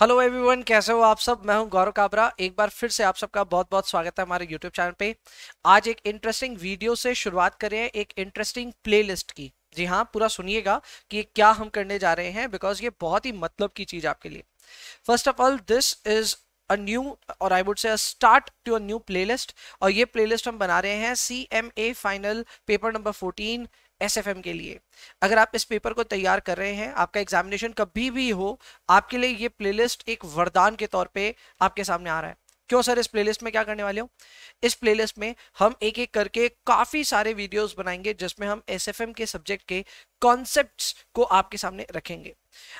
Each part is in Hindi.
हेलो एवरीवन कैसे हो आप सब मैं हूं गौरव काबरा एक बार फिर से आप सबका बहुत बहुत स्वागत है हमारे यूट्यूब चैनल पे आज एक इंटरेस्टिंग वीडियो से शुरुआत करें एक इंटरेस्टिंग प्लेलिस्ट की जी हाँ पूरा सुनिएगा कि क्या हम करने जा रहे हैं बिकॉज ये बहुत ही मतलब की चीज़ आपके लिए first of all this is a new और I would say start to a new play और ये प्ले हम बना रहे हैं C M A final paper number fourteen S के लिए अगर आप इस पेपर को तैयार कर रहे हैं आपका एग्जामिनेशन कभी भी हो आपके लिए ये प्लेलिस्ट एक वरदान के तौर पे आपके सामने आ रहा है क्यों सर इस प्लेलिस्ट में क्या करने वाले हो इस प्लेलिस्ट में हम एक एक करके काफ़ी सारे वीडियोस बनाएंगे जिसमें हम एस के सब्जेक्ट के कॉन्सेप्ट्स को आपके सामने रखेंगे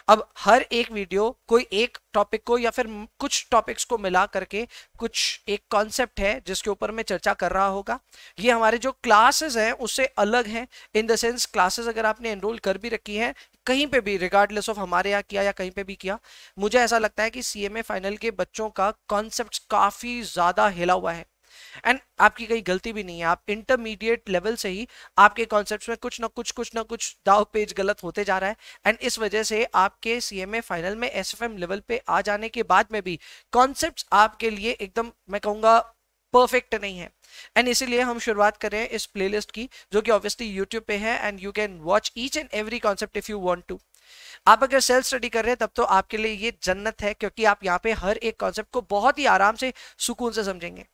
अब हर एक वीडियो कोई एक टॉपिक को या फिर कुछ टॉपिक्स को मिला करके कुछ एक कॉन्सेप्ट है जिसके ऊपर मैं चर्चा कर रहा होगा ये हमारे जो क्लासेस हैं उससे अलग हैं इन द सेंस क्लासेस अगर आपने एनरोल कर भी रखी है कहीं पे भी रिगार्डलेस ऑफ हमारे यहाँ किया या कहीं पे भी किया मुझे ऐसा लगता है कि सीएमए फाइनल के बच्चों का कॉन्सेप्ट काफ़ी ज़्यादा हिला हुआ है एंड आपकी कहीं गलती भी नहीं है आप इंटरमीडिएट लेवल से ही आपके कॉन्सेप्ट में कुछ ना कुछ कुछ ना कुछ दाव पेज गलत होते जा रहा है एंड इस वजह से आपके सीएमए फाइनल में एसएफएम लेवल पे आ जाने के बाद में भी कॉन्सेप्ट आपके लिए एकदम मैं कहूंगा परफेक्ट नहीं है एंड इसीलिए हम शुरुआत कर रहे हैं इस प्लेलिस्ट की जो कि ऑब्वियसली यूट्यूब पे है and you can watch each and every concept if you want to आप अगर सेल्फ स्टडी कर रहे हैं तब तो आपके लिए ये जन्नत है क्योंकि आप यहाँ पे हर एक कॉन्सेप्ट को बहुत ही आराम से सुकून से समझेंगे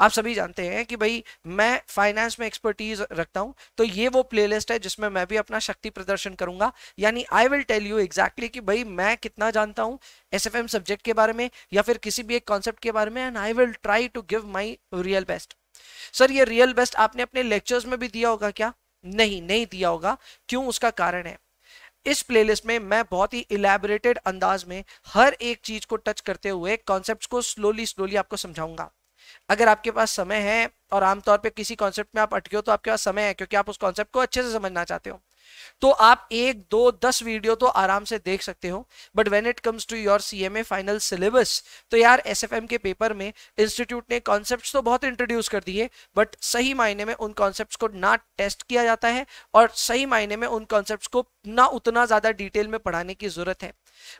आप सभी जानते हैं कि भाई मैं फाइनेंस में एक्सपर्टीज रखता हूं तो ये वो प्लेलिस्ट है जिसमें मैं भी अपना शक्ति प्रदर्शन करूंगा यानी I will tell you exactly कि भाई मैं कितना जानता हूं एस सब्जेक्ट के बारे में या फिर किसी भी एक कॉन्सेप्ट के बारे में and I will try to give my real best sir ये रियल बेस्ट आपने अपने लेक्चर्स में भी दिया होगा क्या नहीं नहीं दिया होगा क्यों उसका कारण है इस प्लेलिस्ट में मैं बहुत ही इलेबोरेटेड अंदाज में हर एक चीज को टच करते हुए कॉन्सेप्ट्स को स्लोली स्लोली आपको समझाऊंगा अगर आपके पास समय है और आमतौर पर किसी कॉन्सेप्ट में आप अटके हो तो आपके पास समय है क्योंकि आप उस कॉन्सेप्ट को अच्छे से समझना चाहते हो तो आप एक दो दस वीडियो तो आराम से देख सकते हो but when it comes to your A final syllabus तो यार एम के पेपर में इंस्टीट्यूट ने कॉन्सेप्ट तो बहुत इंट्रोड्यूस कर दिए बट सही मायने में उन कॉन्सेप्ट को ना टेस्ट किया जाता है और सही मायने में उन कॉन्सेप्ट को ना उतना ज़्यादा डिटेल में पढ़ाने की ज़रूरत है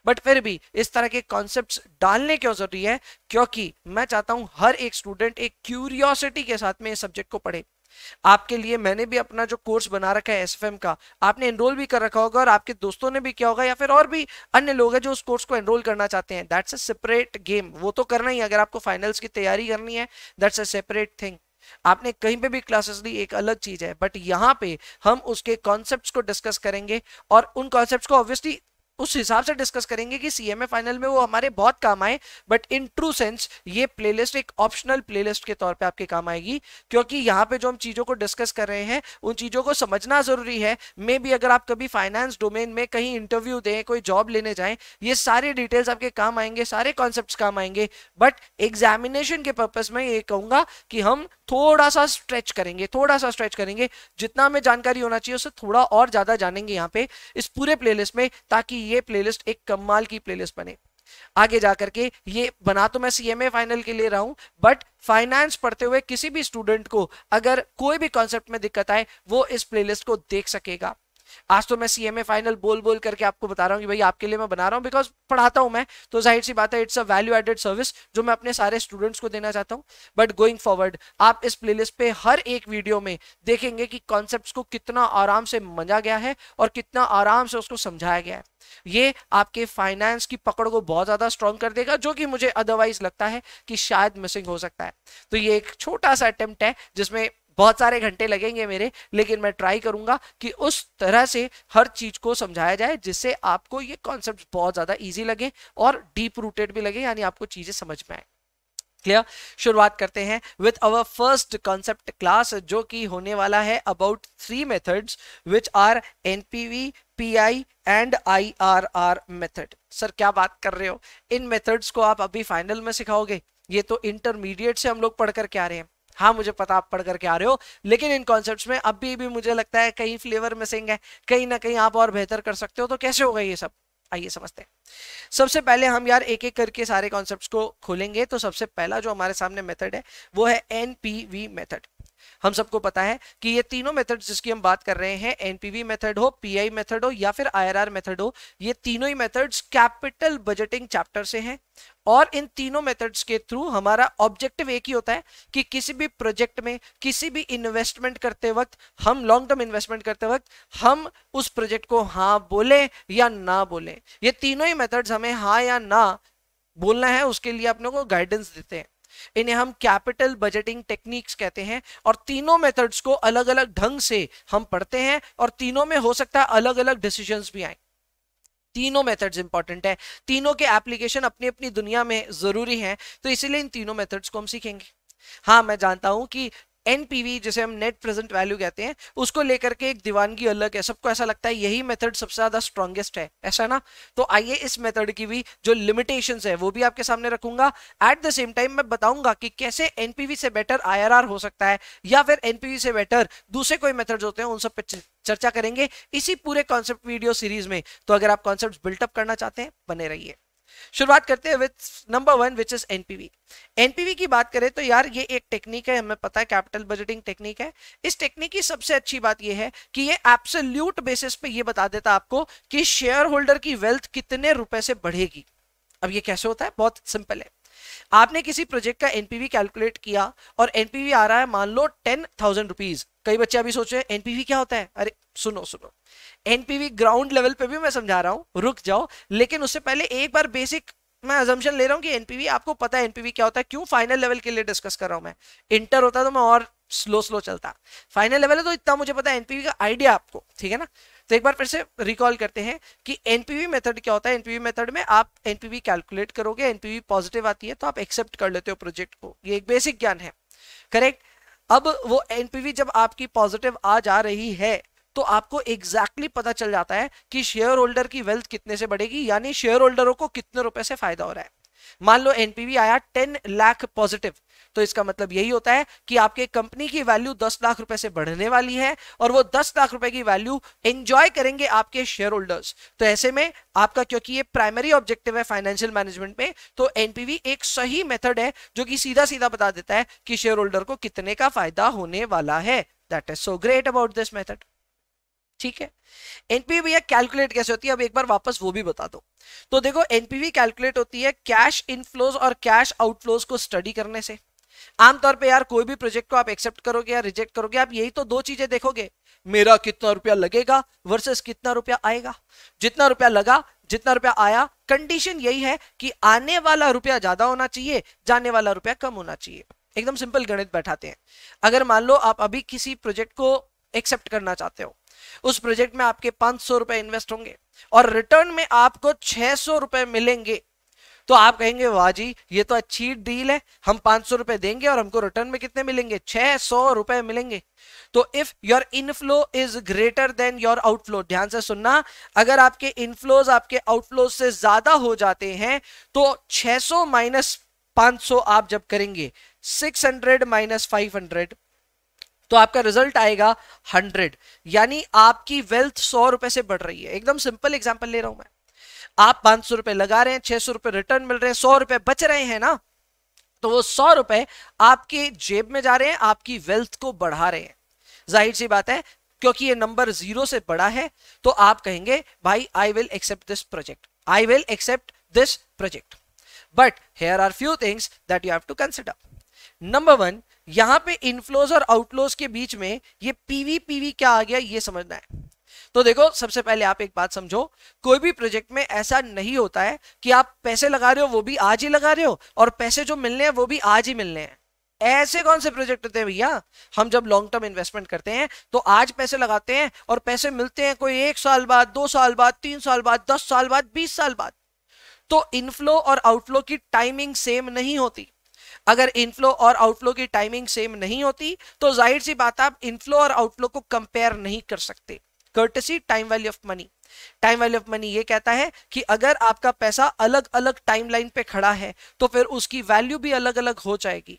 बट फिर भी इस तरह के कॉन्सेप्ट डालने क्यों जरूरी है क्योंकि मैं चाहता हूं हर एक स्टूडेंट एक क्यूरियोसिटी के साथ में इस सब्जेक्ट को पढ़े आपके लिए मैंने भी अपना जो कोर्स बना रखा है एस का आपने एनरोल भी कर रखा होगा और आपके दोस्तों ने भी किया होगा या फिर और भी अन्य लोग हैं जो उस कोर्स को एनरोल करना चाहते हैं दैट्स अ सेपरेट गेम वो तो करना ही अगर आपको फाइनल्स की तैयारी करनी है दैट्स अ सेपरेट थिंग आपने कहीं पे भी क्लासेस ली एक अलग चीज है बट यहाँ पे हम उसके कॉन्सेप्ट्स को डिस्कस करेंगे और उन कॉन्सेप्ट्स को ऑब्वियसली उस हिसाब से डिस्कस करेंगे कि सीएमए फाइनल में वो हमारे बहुत काम आए बट इन ट्रू सेंस ये प्लेलिस्ट एक ऑप्शनल प्लेलिस्ट के तौर पे आपके काम आएगी क्योंकि यहाँ पे जो हम चीज़ों को डिस्कस कर रहे हैं उन चीज़ों को समझना ज़रूरी है मे भी अगर आप कभी फाइनेंस डोमेन में कहीं इंटरव्यू दें कोई जॉब लेने जाएं ये सारे डिटेल्स आपके काम आएंगे सारे कॉन्सेप्ट काम आएंगे बट एग्जामिनेशन के पर्पज़ में ये कहूँगा कि हम थोड़ा सा स्ट्रेच करेंगे थोड़ा सा स्ट्रेच करेंगे जितना हमें जानकारी होना चाहिए उससे थोड़ा और ज़्यादा जानेंगे यहाँ पे इस पूरे प्लेलिस्ट में ताकि ये प्लेलिस्ट एक कमाल की प्लेलिस्ट बने आगे जा करके ये बना तो मैं सीएमए फाइनल के लिए रहा हूं बट फाइनेंस पढ़ते हुए किसी भी स्टूडेंट को अगर कोई भी कॉन्सेप्ट में दिक्कत आए वो इस प्लेलिस्ट को देख सकेगा आज तो मैं सी एम ए फाइनल बोल बोल करके आपको बता रहा हूँ कि भाई आपके लिए मैं बना रहा हूँ बिकॉज पढ़ाता हूँ मैं तो जाहिर सी बात है it's a value added service जो मैं अपने सारे स्टूडेंट्स को देना चाहता हूँ बट गोइंग फॉरवर्ड आप इस प्ले लिस्ट पर हर एक वीडियो में देखेंगे कि कॉन्सेप्ट को कितना आराम से मजा गया है और कितना आराम से उसको समझाया गया है ये आपके फाइनेंस की पकड़ को बहुत ज्यादा स्ट्रॉन्ग कर देगा जो कि मुझे अदरवाइज लगता है कि शायद मिसिंग हो सकता है तो ये एक छोटा सा अटेम्प्ट है जिसमें बहुत सारे घंटे लगेंगे मेरे लेकिन मैं ट्राई करूंगा कि उस तरह से हर चीज को समझाया जाए जिससे आपको ये कॉन्सेप्ट बहुत ज्यादा ईजी लगे और डीप रूटेड भी लगे यानी आपको चीजें समझ में आए क्लियर शुरुआत करते हैं with our first concept class जो कि होने वाला है about three methods which are NPV PI and IRR method sir क्या बात कर रहे हो इन मेथड्स को आप अभी फाइनल में सिखाओगे ये तो इंटरमीडिएट से हम लोग पढ़ करके आ रहे हैं हाँ मुझे पता आप पढ़ करके आ रहे हो लेकिन इन कॉन्सेप्ट में अभी भी मुझे लगता है कहीं फ्लेवर मिसिंग है कहीं ना कहीं आप और बेहतर कर सकते हो तो कैसे होगा ये सब आइए समझते हैं सबसे पहले हम यार एक एक करके सारे कॉन्सेप्ट्स को खोलेंगे तो सबसे पहला जो हमारे सामने मेथड है वो है एन पी वी मेथड हम सबको पता है कि ये तीनों मेथड जिसकी हम बात कर रहे हैं एनपीवी मेथड हो पीआई मेथड हो या फिर आईआरआर मेथड हो ये तीनों ही मेथड्स कैपिटल बजटिंग चैप्टर से हैं और इन तीनों मेथड्स के थ्रू हमारा ऑब्जेक्टिव एक ही होता है कि किसी भी प्रोजेक्ट में किसी भी इन्वेस्टमेंट करते वक्त हम लॉन्ग टर्म इन्वेस्टमेंट करते वक्त हम उस प्रोजेक्ट को हाँ बोलें या ना बोलें ये तीनों ही मेथड्स हमें हाँ या ना बोलना है उसके लिए अपने को गाइडेंस देते हैं इन्हें हम कैपिटल बजटिंग टेक्निक्स कहते हैं और तीनों मेथड्स को अलग अलग ढंग से हम पढ़ते हैं और तीनों में हो सकता है अलग अलग डिसीजन भी आए तीनों मेथड्स इंपॉर्टेंट है तीनों के एप्लीकेशन अपनी अपनी दुनिया में जरूरी हैं तो इसीलिए इन तीनों मेथड्स को हम सीखेंगे हाँ मैं जानता हूं कि एनपीवी जिसे हम नेट प्रेजेंट वैल्यू कहते हैं उसको लेकर के एक दीवानगी अलग है सबको ऐसा लगता है यही मेथड सबसे ज्यादा स्ट्रॉन्गेस्ट है ऐसा ना तो आइए इस मेथड की भी जो लिमिटेशन है वो भी आपके सामने रखूंगा एट द सेम टाइम मैं बताऊंगा कि कैसे एनपीवी से बेटर आईआरआर हो सकता है या फिर एनपीवी से बेटर दूसरे कोई मेथड होते हैं उन सब पे चर्चा करेंगे इसी पूरे कॉन्सेप्ट वीडियो सीरीज में तो अगर आप कॉन्सेप्ट बिल्टअप करना चाहते हैं बने रहिए शुरुआत करते हैं with number one which is NPV NPV की बात करें तो यार ये एक टेक्निक है हमें पता है कैपिटल बजटिंग टेक्निक है इस टेक्निक की सबसे अच्छी बात ये है कि ये एप्सल्यूट बेसिस पे ये बता देता आपको कि शेयर होल्डर की वेल्थ कितने रुपए से बढ़ेगी अब ये कैसे होता है बहुत सिंपल है आपने किसी प्रोजेक्ट का एनपीवी कैलकुलेट किया और एनपीवी आ रहा है मान लो टेन थाउजेंड रुपीज कई बच्चे अभी सोच रहे हैं एनपीवी क्या होता है अरे सुनो सुनो एनपीवी ग्राउंड लेवल पे भी मैं समझा रहा हूँ रुक जाओ लेकिन उससे पहले एक बार बेसिक मैं अजम्पन ले रहा हूँ कि एनपीवी आपको पता है एनपीवी क्या होता है क्यों फाइनल लेवल के लिए डिस्कस कर रहा हूँ मैं इंटर होता तो मैं और स्लो स्लो चलता फाइनल लेवल है तो इतना मुझे पता है एनपीवी का आइडिया आपको ठीक है ना तो एक बार फिर से रिकॉल करते हैं कि एनपीवी मेथड क्या होता है एनपीवी मेथड में आप एनपीवी कैलकुलेट करोगे एनपीवी पॉजिटिव आती है तो आप एक्सेप्ट कर लेते हो प्रोजेक्ट को ये एक बेसिक ज्ञान है करेक्ट अब वो एनपीवी जब आपकी पॉजिटिव आ जा रही है तो आपको एग्जैक्टली exactly पता चल जाता है कि शेयर होल्डर की वेल्थ कितने से बढ़ेगी यानी शेयर होल्डरों को कितने रुपए से फायदा हो रहा है मान लो एनपीवी आया 10 लाख पॉजिटिव तो इसका मतलब यही होता है कि आपके कंपनी की वैल्यू दस लाख रुपए से बढ़ने वाली है और वो दस लाख रुपए की वैल्यू एंजॉय करेंगे आपके शेयर होल्डर्स तो ऐसे में आपका क्योंकि ये प्राइमरी ऑब्जेक्टिव है फाइनेंशियल मैनेजमेंट में तो एनपीवी एक सही मेथड है जो कि सीधा सीधा बता देता है कि शेयर होल्डर को कितने का फायदा होने वाला है that is so great about this method ठीक है एनपीवी भैया कैलकुलेट कैसे होती है अब एक बार वापस वो भी बता दो तो देखो एनपीवी कैलकुलेट होती है कैश इनफ्लोज और कैश आउटफ्लोज को स्टडी करने से आमतौर पे यार कोई भी प्रोजेक्ट को आप एक्सेप्ट करोगे या रिजेक्ट करोगे आप यही तो दो चीजें देखोगे मेरा कितना रुपया लगेगा वर्सेस कितना रुपया आएगा जितना रुपया लगा जितना रुपया आया कंडीशन यही है कि आने वाला रुपया ज्यादा होना चाहिए जाने वाला रुपया कम होना चाहिए एकदम सिंपल गणित बैठाते हैं अगर मान लो आप अभी किसी प्रोजेक्ट को एक्सेप्ट करना चाहते हो उस प्रोजेक्ट में आपके पांच सौ रुपए इन्वेस्ट होंगे और रिटर्न में आपको छह सौ रुपए मिलेंगे तो आप कहेंगे वाह जी ये तो अच्छी डील है हम पांच सौ रुपए देंगे और हमको रिटर्न में कितने मिलेंगे छह सौ रुपए मिलेंगे तो if your inflow is greater than your outflow ध्यान से सुनना अगर आपके इनफ्लोज आपके आउटफ्लोज से ज्यादा हो जाते हैं तो सौ माइनस पांच सौ आप जब करेंगे six hundred minus five hundred तो आपका रिजल्ट आएगा हंड्रेड यानी आपकी वेल्थ सौ रुपए से बढ़ रही है एकदम सिंपल एग्जाम्पल ले रहा हूं मैं आप पांच सौ रुपए लगा रहे हैं छह सौ रुपए रिटर्न मिल रहे हैं सौ रुपए बच रहे हैं ना तो वो सौ रुपए आपके जेब में जा रहे हैं आपकी वेल्थ को बढ़ा रहे हैं जाहिर सी बात है क्योंकि ये नंबर जीरो से बड़ा है तो आप कहेंगे भाई I will accept this project I will accept this project but here are few things that you have to consider number one यहां पे इनफ्लोज और आउटफ्लोज के बीच में ये पीवी पीवी क्या आ गया ये समझना है तो देखो सबसे पहले आप एक बात समझो कोई भी प्रोजेक्ट में ऐसा नहीं होता है कि आप पैसे लगा रहे हो वो भी आज ही लगा रहे हो और पैसे जो मिलने हैं वो भी आज ही मिलने हैं ऐसे कौन से प्रोजेक्ट होते हैं भैया हम जब लॉन्ग टर्म इन्वेस्टमेंट करते हैं तो आज पैसे लगाते हैं और पैसे मिलते हैं कोई एक साल बाद दो साल बाद तीन साल बाद दस साल बाद बीस साल बाद तो इनफ्लो और आउटफ्लो की टाइमिंग सेम नहीं होती अगर इनफ्लो और आउटफ्लो की टाइमिंग सेम नहीं होती तो जाहिर सी बात आप इनफ्लो और आउटफ्लो को कंपेयर नहीं कर सकते courtesy time value of money time value of money ये कहता है कि अगर आपका पैसा अलग अलग टाइमलाइन पे खड़ा है तो फिर उसकी वैल्यू भी अलग अलग हो जाएगी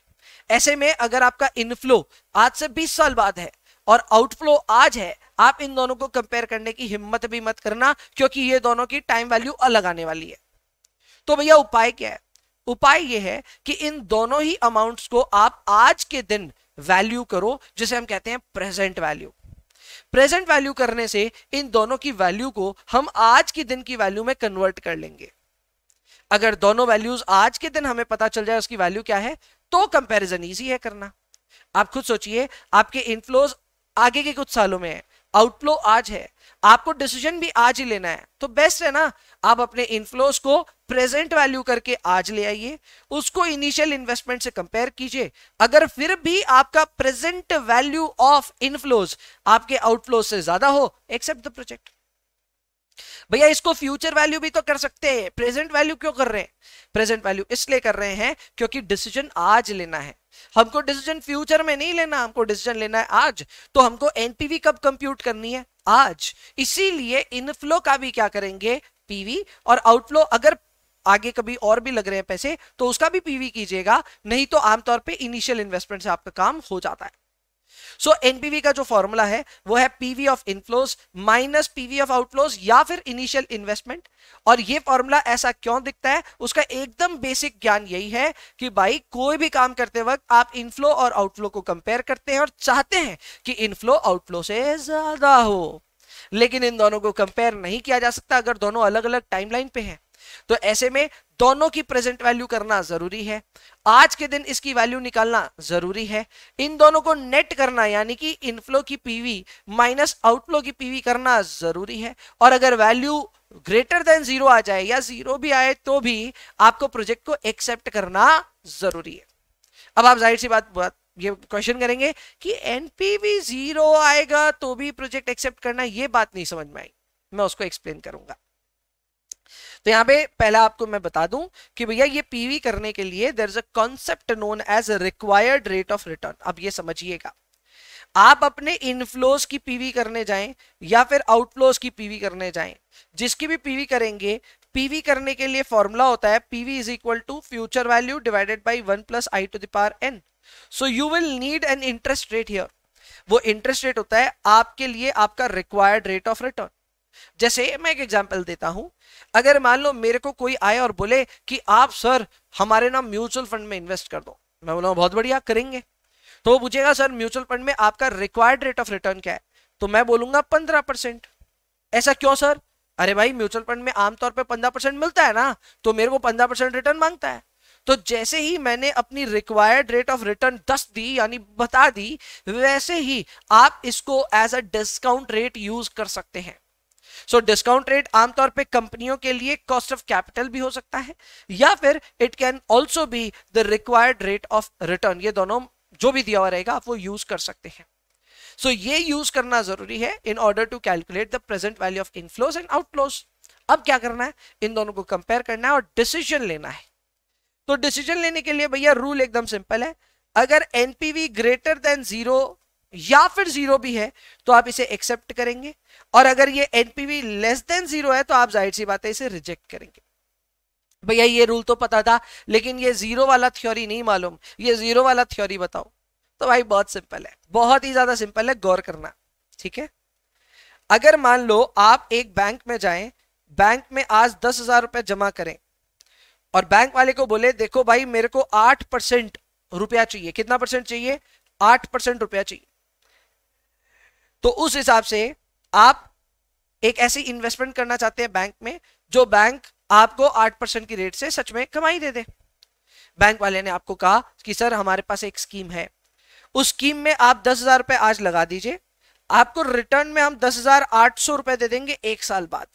ऐसे में अगर आपका इनफ्लो आज से 20 साल बाद है और आउटफ्लो आज है आप इन दोनों को कंपेयर करने की हिम्मत भी मत करना क्योंकि ये दोनों की टाइम वैल्यू अलग आने वाली है तो भैया उपाय क्या है उपाय ये है कि इन दोनों ही अमाउंट्स को आप आज के दिन वैल्यू करो जिसे हम कहते हैं प्रेजेंट वैल्यू प्रेजेंट वैल्यू करने से इन दोनों की वैल्यू को हम आज के दिन की वैल्यू में कन्वर्ट कर लेंगे अगर दोनों वैल्यूज आज के दिन हमें पता चल जाए उसकी वैल्यू क्या है तो कंपैरिजन इजी है करना आप खुद सोचिए आपके इनफ्लोज आगे के कुछ सालों में है आउटफ्लो आज है आपको डिसीजन भी आज ही लेना है तो बेस्ट है ना आप अपने इनफ्लोज को प्रेजेंट वैल्यू करके आज ले आइए उसको इनिशियल इन्वेस्टमेंट से कंपेयर कीजिए अगर फिर भी आपका प्रेजेंट वैल्यू ऑफ इनफ्लोज आपके आउटफ्लो से ज्यादा हो एक्सेप्ट द प्रोजेक्ट भैया इसको फ्यूचर वैल्यू भी तो कर सकते हैं प्रेजेंट वैल्यू क्यों कर रहे हैं प्रेजेंट वैल्यू इसलिए कर रहे हैं क्योंकि डिसीजन आज लेना है हमको डिसीजन फ्यूचर में नहीं लेना हमको डिसीजन लेना है आज तो हमको एनपीवी कब कंप्यूट करनी है आज इसीलिए इनफ्लो का भी क्या करेंगे पीवी और आउटफ्लो अगर आगे कभी और भी लग रहे हैं पैसे तो उसका भी पीवी कीजिएगा नहीं तो आमतौर पे इनिशियल इन्वेस्टमेंट से आपका काम हो जाता है सो एनपीवी का जो फॉर्मूला है वो है PV of inflows minus PV of outflows या फिर इनिशियल इन्वेस्टमेंट और ये फॉर्मूला ऐसा क्यों दिखता है उसका एकदम बेसिक ज्ञान यही है कि भाई कोई भी काम करते वक्त आप इनफ्लो और आउटफ्लो को कंपेयर करते हैं और चाहते हैं कि इनफ्लो आउटफ्लो से ज्यादा हो लेकिन इन दोनों को कंपेयर नहीं किया जा सकता अगर दोनों अलग अलग टाइमलाइन पे हैं तो ऐसे में दोनों की प्रेजेंट वैल्यू करना जरूरी है आज के दिन इसकी वैल्यू निकालना जरूरी है इन दोनों को नेट करना यानी कि इनफ्लो की पीवी माइनस आउटफ्लो की पीवी करना जरूरी है और अगर वैल्यू ग्रेटर देन जीरो आ जाए या जीरो भी आए तो भी आपको प्रोजेक्ट को एक्सेप्ट करना जरूरी है अब आप जाहिर सी बात, बात ये क्वेश्चन करेंगे कि एनपीवी जीरो आएगा तो भी प्रोजेक्ट एक्सेप्ट करना ये बात नहीं समझ में आई मैं उसको एक्सप्लेन करूंगा तो यहाँ पे पहला आपको मैं बता दूं कि भैया ये पीवी करने के लिए there is a concept known as required rate of return अब ये समझिएगा आप अपने इनफ्लोज की पीवी करने जाएं या फिर आउटफ्लोज की पीवी करने जाएं जिसकी भी पीवी करेंगे पीवी करने के लिए फॉर्मूला होता है PV is equal to future value divided by one plus I to the power N so you will need an interest rate here वो इंटरेस्ट रेट होता है आपके लिए आपका रिक्वायर्ड रेट ऑफ रिटर्न जैसे मैं एक एग्जाम्पल देता हूं अगर मान लो मेरे को कोई आए और बोले कि आप सर हमारे नाम म्यूचुअल फंड में इन्वेस्ट कर दो मैं बोला बहुत बढ़िया करेंगे तो पूछेगा सर म्यूचुअल फंड में आपका रिक्वायर्ड रेट ऑफ रिटर्न क्या है तो मैं बोलूंगा पंद्रह परसेंट ऐसा क्यों सर अरे भाई म्यूचुअल फंड में आमतौर पर पंद्रह परसेंट मिलता है ना तो मेरे को पंद्रह परसेंट रिटर्न मांगता है तो जैसे ही मैंने अपनी रिक्वायर्ड रेट ऑफ रिटर्न दस दी यानी बता दी वैसे ही आप इसको as a discount rate use कर सकते हैं सो डिस्काउंट रेट आमतौर पे कंपनियों के लिए कॉस्ट ऑफ कैपिटल भी हो सकता है या फिर it can also be the required rate of return ये दोनों जो भी दिया हुआ रहेगा आप वो यूज कर सकते हैं सो so, ये यूज करना जरूरी है in order to calculate the present value of inflows and outflows अब क्या करना है इन दोनों को कंपेयर करना है और डिसीजन लेना है तो डिसीजन लेने के लिए भैया रूल एकदम सिंपल है अगर एनपीवी ग्रेटर देन जीरो या फिर जीरो भी है तो आप इसे एक्सेप्ट करेंगे और अगर ये एनपीवी लेस देन जीरो है तो आप जाहिर सी बात है इसे रिजेक्ट करेंगे भैया ये रूल तो पता था लेकिन ये जीरो वाला थ्योरी नहीं मालूम ये जीरो वाला थ्योरी बताओ तो भाई बहुत सिंपल है बहुत ही ज्यादा सिंपल है गौर करना ठीक है अगर मान लो आप एक बैंक में जाएं बैंक में आज दस हजार रुपए जमा करें और बैंक वाले को बोले देखो भाई मेरे को आठ परसेंट रुपया चाहिए कितना परसेंट चाहिए आठ परसेंट रुपया चाहिए तो उस हिसाब से आप एक ऐसी इन्वेस्टमेंट करना चाहते हैं बैंक में जो बैंक आपको आठ परसेंट की रेट से सच में कमाई दे दे बैंक वाले ने आपको कहा कि सर हमारे पास एक स्कीम है उस स्कीम में आप दस हजार रुपए आज लगा दीजिए आपको रिटर्न में हम दस हजार आठ सौ रुपए दे देंगे एक साल बाद